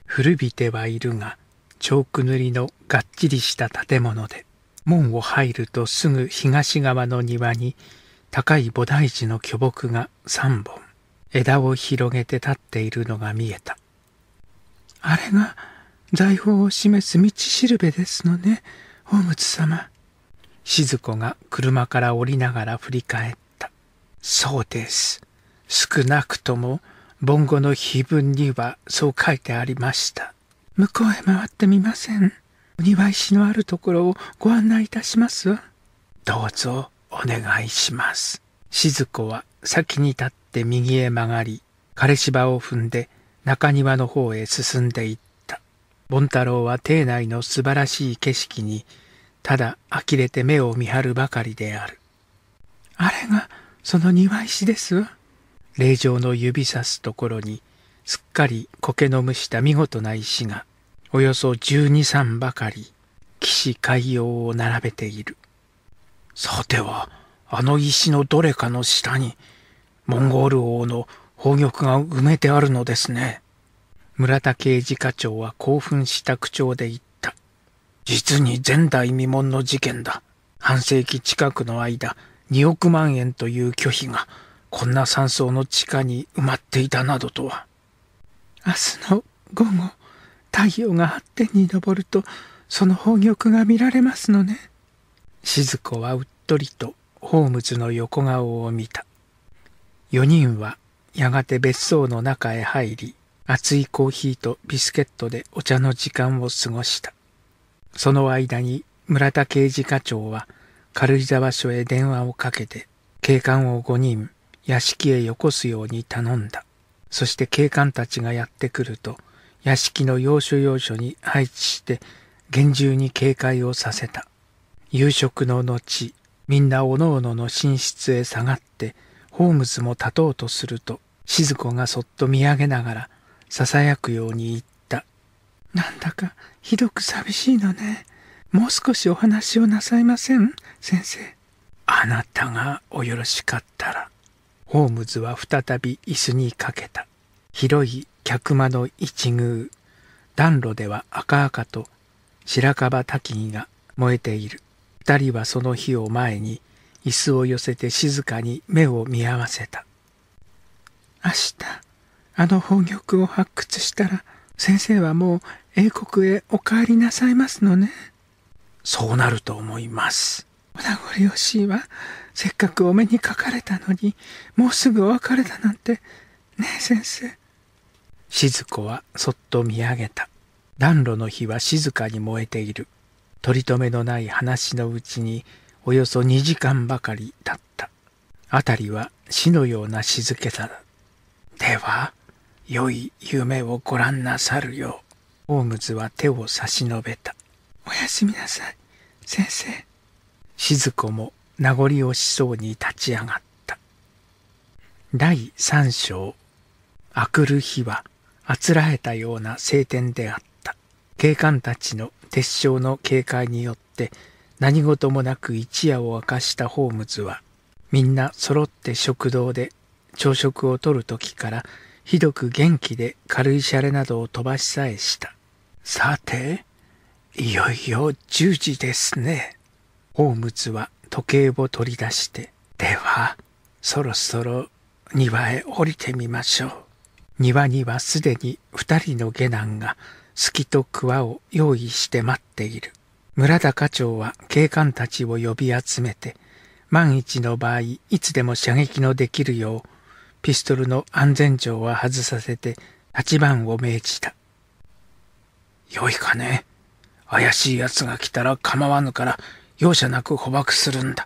古びてはいるがチョーク塗りのがっちりした建物で門を入るとすぐ東側の庭に高い菩提寺の巨木が3本枝を広げて立っているのが見えた。あれが財宝を示す道しるべですのね、ホームズ様。静子が車から降りながら振り返った。そうです。少なくとも、ボンゴの碑文にはそう書いてありました。向こうへ回ってみません。お庭石のあるところをご案内いたしますわ。どうぞお願いします。静子は先に立っって右へ曲がり、枯れ芝を踏んで中庭の方へ進んでいった。ボン太郎は邸内の素晴らしい景色に、ただ呆れて目を見張るばかりである。あれがその庭石ですわ。霊場の指さすところに、すっかり苔の蒸した見事な石が、およそ十二三ばかり、騎士海洋を並べている。さては、あの石のどれかの下に、モンゴル王の宝玉が埋めてあるのですね。村田刑事課長は興奮した口調で言った。実に前代未聞の事件だ。半世紀近くの間、2億万円という拒否が、こんな山荘の地下に埋まっていたなどとは。明日の午後、太陽が発展に昇ると、その宝玉が見られますのね。静子はうっとりと、ホームズの横顔を見た。4人はやがて別荘の中へ入り、熱いコーヒーとビスケットでお茶の時間を過ごした。その間に村田刑事課長は軽井沢署へ電話をかけて、警官を5人、屋敷へよこすように頼んだ。そして警官たちがやってくると、屋敷の要所要所に配置して、厳重に警戒をさせた。夕食の後、みんなおのおのの寝室へ下がって、ホームズも立とうとすると静子がそっと見上げながらささやくように言った「なんだかひどく寂しいのねもう少しお話をなさいません先生」あなたがおよろしかったら。ホームズは再び椅子にかけた。広い客間の一宮。暖炉では赤々と白樺滝き木が燃えている。二人はその火を前に椅子を寄せて静かに目を見合わせた明日あの宝玉を発掘したら先生はもう英国へお帰りなさいますのねそうなると思います名残惜しいわせっかくお目にかかれたのにもうすぐお別れだなんてねえ先生静子はそっと見上げた暖炉の火は静かに燃えている取り留めのない話のうちにおよそ2時間ばかり経った。辺りは死のような静けさだ。では、良い夢をご覧なさるよう。ホームズは手を差し伸べた。おやすみなさい、先生。静子も名残惜しそうに立ち上がった。第3章。あくる日は、あつらえたような晴天であった。警官たちの鉄匠の警戒によって何事もなく一夜を明かしたホームズは、みんな揃って食堂で朝食をとる時から、ひどく元気で軽いシャレなどを飛ばしさえした。さて、いよいよ10時ですね。ホームズは時計を取り出して、では、そろそろ庭へ降りてみましょう。庭にはすでに2人の下男が、隙と桑を用意して待っている。村田課長は警官たちを呼び集めて、万一の場合、いつでも射撃のできるよう、ピストルの安全帳は外させて、8番を命じた。よいかね。怪しい奴が来たら構わぬから、容赦なく捕獲するんだ。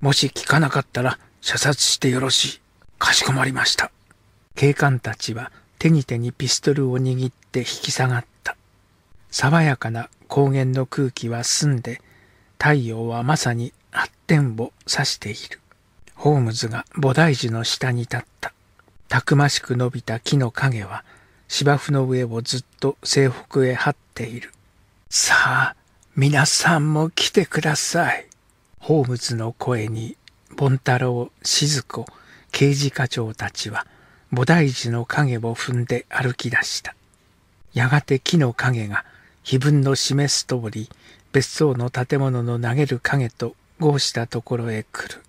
もし聞かなかったら、射殺してよろしい。かしこまりました。警官たちは手に手にピストルを握って引き下がっ爽やかな高原の空気は澄んで、太陽はまさに発展を指している。ホームズが菩提樹の下に立った。たくましく伸びた木の影は、芝生の上をずっと西北へ張っている。さあ、皆さんも来てください。ホームズの声に、ボンタロウ、静子刑事課長たちは、菩提樹の影を踏んで歩き出した。やがて木の影が碑文の示す通り別荘の建物の投げる影と合したところへ来る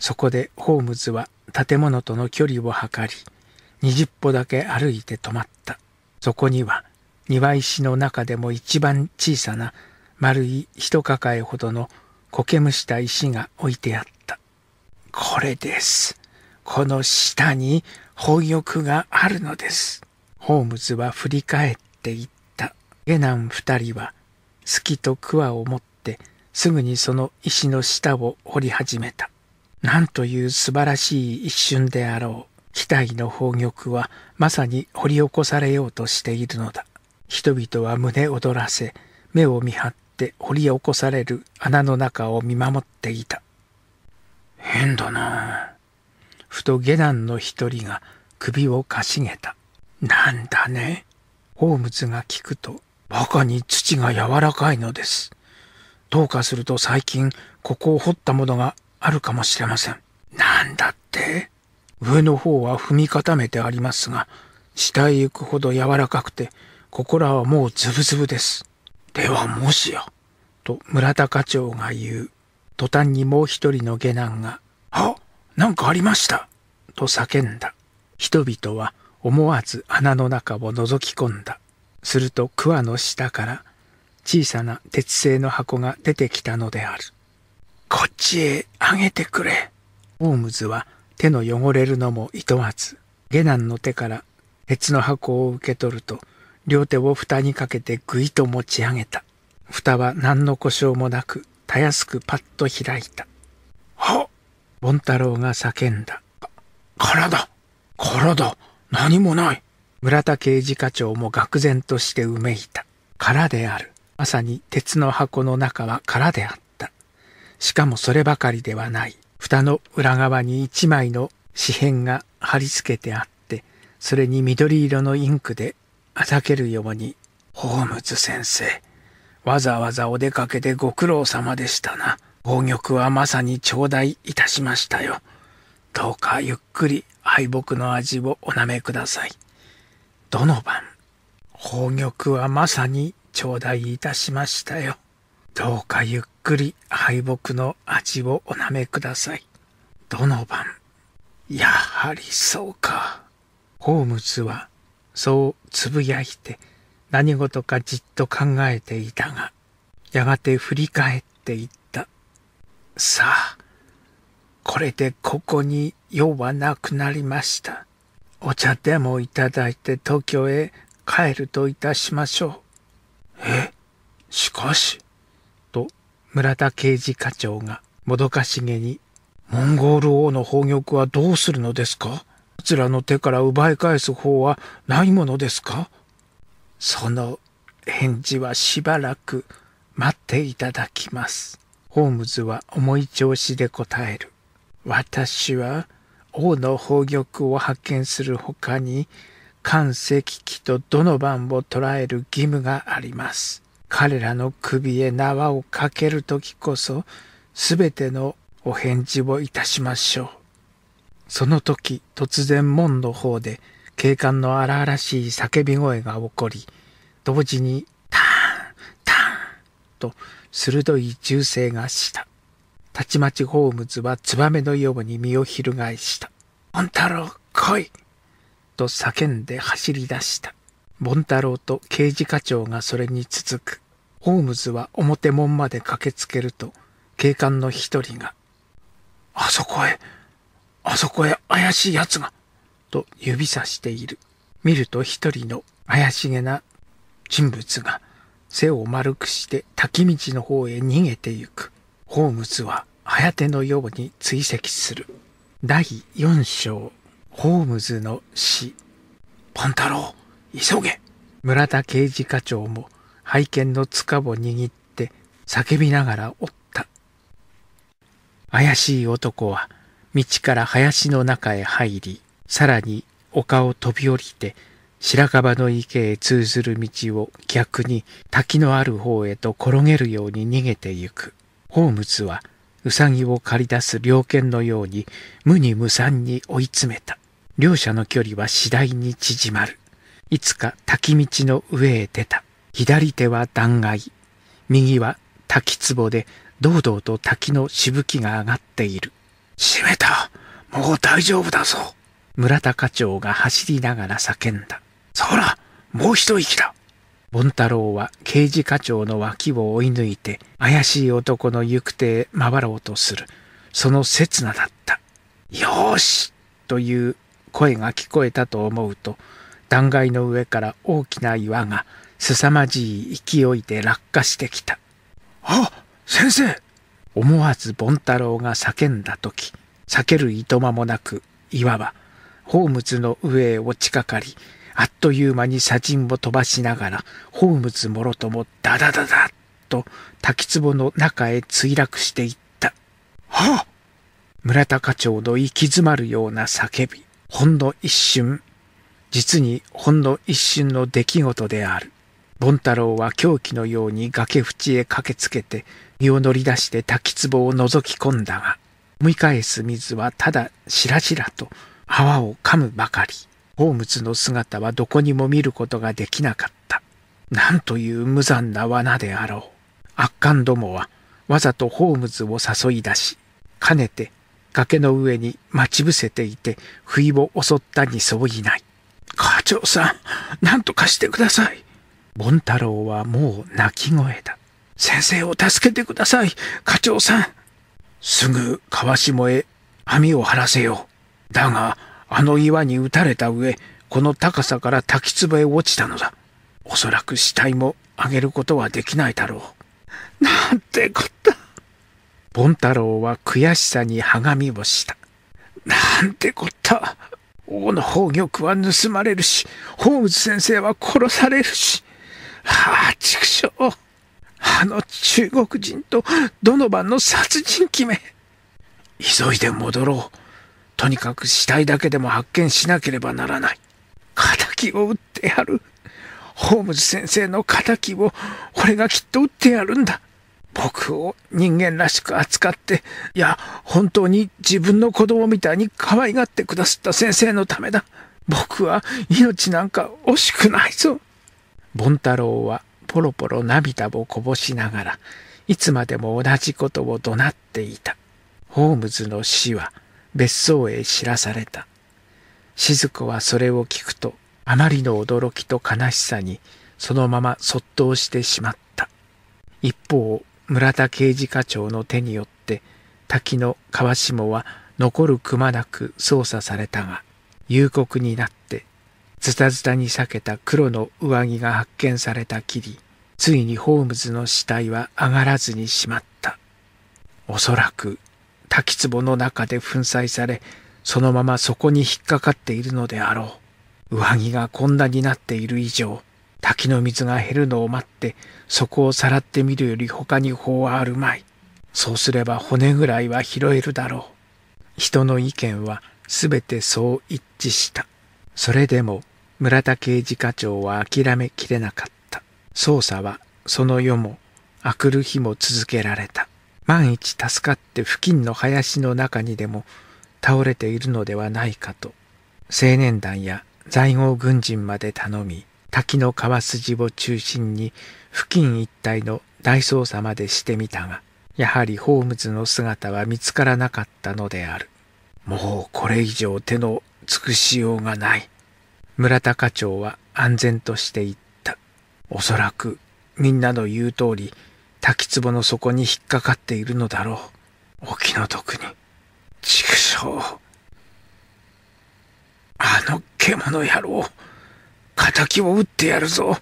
そこでホームズは建物との距離を測り20歩だけ歩いて止まったそこには庭石の中でも一番小さな丸い一抱えほどの苔むした石が置いてあったこれですこの下に本欲があるのですホームズは振り返ってい下男二人は隙と桑を持ってすぐにその石の下を掘り始めた。なんという素晴らしい一瞬であろう。機体の宝玉はまさに掘り起こされようとしているのだ。人々は胸躍らせ、目を見張って掘り起こされる穴の中を見守っていた。変だなふと下男の一人が首をかしげた。なんだね。ホームズが聞くと中に土が柔らかいのです。どうかすると最近、ここを掘ったものがあるかもしれません。なんだって上の方は踏み固めてありますが、下へ行くほど柔らかくて、ここらはもうズブズブです。ではもしや、と村田課長が言う。途端にもう一人の下男が、あなんかありましたと叫んだ。人々は思わず穴の中を覗き込んだ。すると桑の下から小さな鉄製の箱が出てきたのである。こっちへあげてくれ。ホームズは手の汚れるのも厭わず、下男の手から鉄の箱を受け取ると、両手を蓋にかけてぐいと持ち上げた。蓋は何の故障もなく、たやすくパッと開いた。はっボンタロウが叫んだ。体体何もない村田刑事課長も愕然としてうめいた。空である。まさに鉄の箱の中は空であった。しかもそればかりではない。蓋の裏側に一枚の紙片が貼り付けてあって、それに緑色のインクであざけるように、ホームズ先生、わざわざお出かけでご苦労様でしたな。宝玉はまさに頂戴いたしましたよ。どうかゆっくり敗北の味をお舐めください。どの晩、宝玉はまさに頂戴いたしましたよ。どうかゆっくり敗北の味をおなめください。どの晩、やはりそうか。ホームズはそうつぶやいて何事かじっと考えていたが、やがて振り返っていった。さあ、これでここに用はなくなりました。お茶でもいただいて東京へ帰るといたしましょう。えしかし、と村田刑事課長がもどかしげに、モンゴール王の宝玉はどうするのですからの手から奪い返す方はないものですかその返事はしばらく待っていただきます。ホームズは重い調子で答える。私は王の宝玉を発見するほかに、関石器とどの番を捕らえる義務があります。彼らの首へ縄をかける時こそ、すべてのお返事をいたしましょう。その時、突然門の方で、警官の荒々しい叫び声が起こり、同時に、ターン、ターンと鋭い銃声がした。たちまちホームズはツバメのように身を翻した。ボンタロウ、来いと叫んで走り出した。ボンタロウと刑事課長がそれに続く。ホームズは表門まで駆けつけると、警官の一人が、あそこへ、あそこへ怪しい奴が、と指さしている。見ると一人の怪しげな人物が、背を丸くして滝道の方へ逃げてゆく。ホームズはハヤのように追跡する。第4章、ホームズの死。ポンタロウ、急げ村田刑事課長も拝見の束を握って叫びながら追った。怪しい男は道から林の中へ入り、さらに丘を飛び降りて白樺の池へ通ずる道を逆に滝のある方へと転げるように逃げてゆく。ホームズはウサギを駆り出す猟犬のように無に無残に追い詰めた。両者の距離は次第に縮まる。いつか滝道の上へ出た。左手は断崖。右は滝壺で堂々と滝のしぶきが上がっている。閉めたもう大丈夫だぞ村田課長が走りながら叫んだ。そらもう一息だボン太郎は刑事課長の脇を追い抜いて怪しい男の行く手へ回ろうとする。その刹那だった。よしという声が聞こえたと思うと、断崖の上から大きな岩が凄まじい勢いで落下してきた。あ先生思わずボン太郎が叫んだ時、避けるいとまもなく岩は、ホームズの上へ落ちかかり、あっという間に砂塵を飛ばしながら、ホームズもろともダダダダッと滝壺の中へ墜落していった。はあ村田課長の息詰まるような叫び。ほんの一瞬、実にほんの一瞬の出来事である。ボン郎は狂気のように崖縁へ駆けつけて、身を乗り出して滝壺を覗き込んだが、思い返す水はただしらしらと泡を噛むばかり。ホームズの姿はどこにも見ることができなかった。なんという無残な罠であろう。悪漢どもはわざとホームズを誘い出し、かねて崖の上に待ち伏せていて不意を襲ったに相違ない。課長さん、なんとかしてください。ボン太郎はもう泣き声だ。先生を助けてください、課長さん。すぐ川下へ網を張らせよう。だが、あの岩に打たれた上、この高さから滝壺へ落ちたのだ。おそらく死体も上げることはできないだろう。なんてこった。ボン太郎は悔しさにはがみをした。なんてこった。王の宝玉は盗まれるし、ホームズ先生は殺されるし。はあ、畜生。あの中国人とドノバンの殺人鬼め。急いで戻ろう。とにかく死体だけでも発見しなければならない。仇を撃ってやる。ホームズ先生の仇を俺がきっと打ってやるんだ。僕を人間らしく扱って、いや、本当に自分の子供みたいに可愛がってくださった先生のためだ。僕は命なんか惜しくないぞ。ボン太郎はポロポロ涙をこぼしながら、いつまでも同じことを怒鳴っていた。ホームズの死は、別荘へ知らされた静子はそれを聞くとあまりの驚きと悲しさにそのままそっとしてしまった一方村田刑事課長の手によって滝の川下は残るくまなく捜査されたが夕刻になってズタズタに裂けた黒の上着が発見されたきりついにホームズの死体は上がらずにしまったおそらく滝壺の中で粉砕され、そのままそこに引っかかっているのであろう。上着がこんなになっている以上、滝の水が減るのを待って、そこをさらってみるより他に法はあるまい。そうすれば骨ぐらいは拾えるだろう。人の意見は全てそう一致した。それでも村田刑事課長は諦めきれなかった。捜査はその夜も明くる日も続けられた。万一助かって付近の林の中にでも倒れているのではないかと青年団や在郷軍人まで頼み滝の川筋を中心に付近一帯の大捜査までしてみたがやはりホームズの姿は見つからなかったのであるもうこれ以上手の尽くしようがない村田課長は安全として言ったおそらくみんなの言う通り滝壺の底に引っかかっているのだろう。お気の毒に。畜生。あの獣野郎。仇を撃ってやるぞ。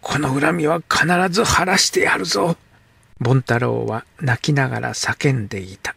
この恨みは必ず晴らしてやるぞ。ボンタロは泣きながら叫んでいた。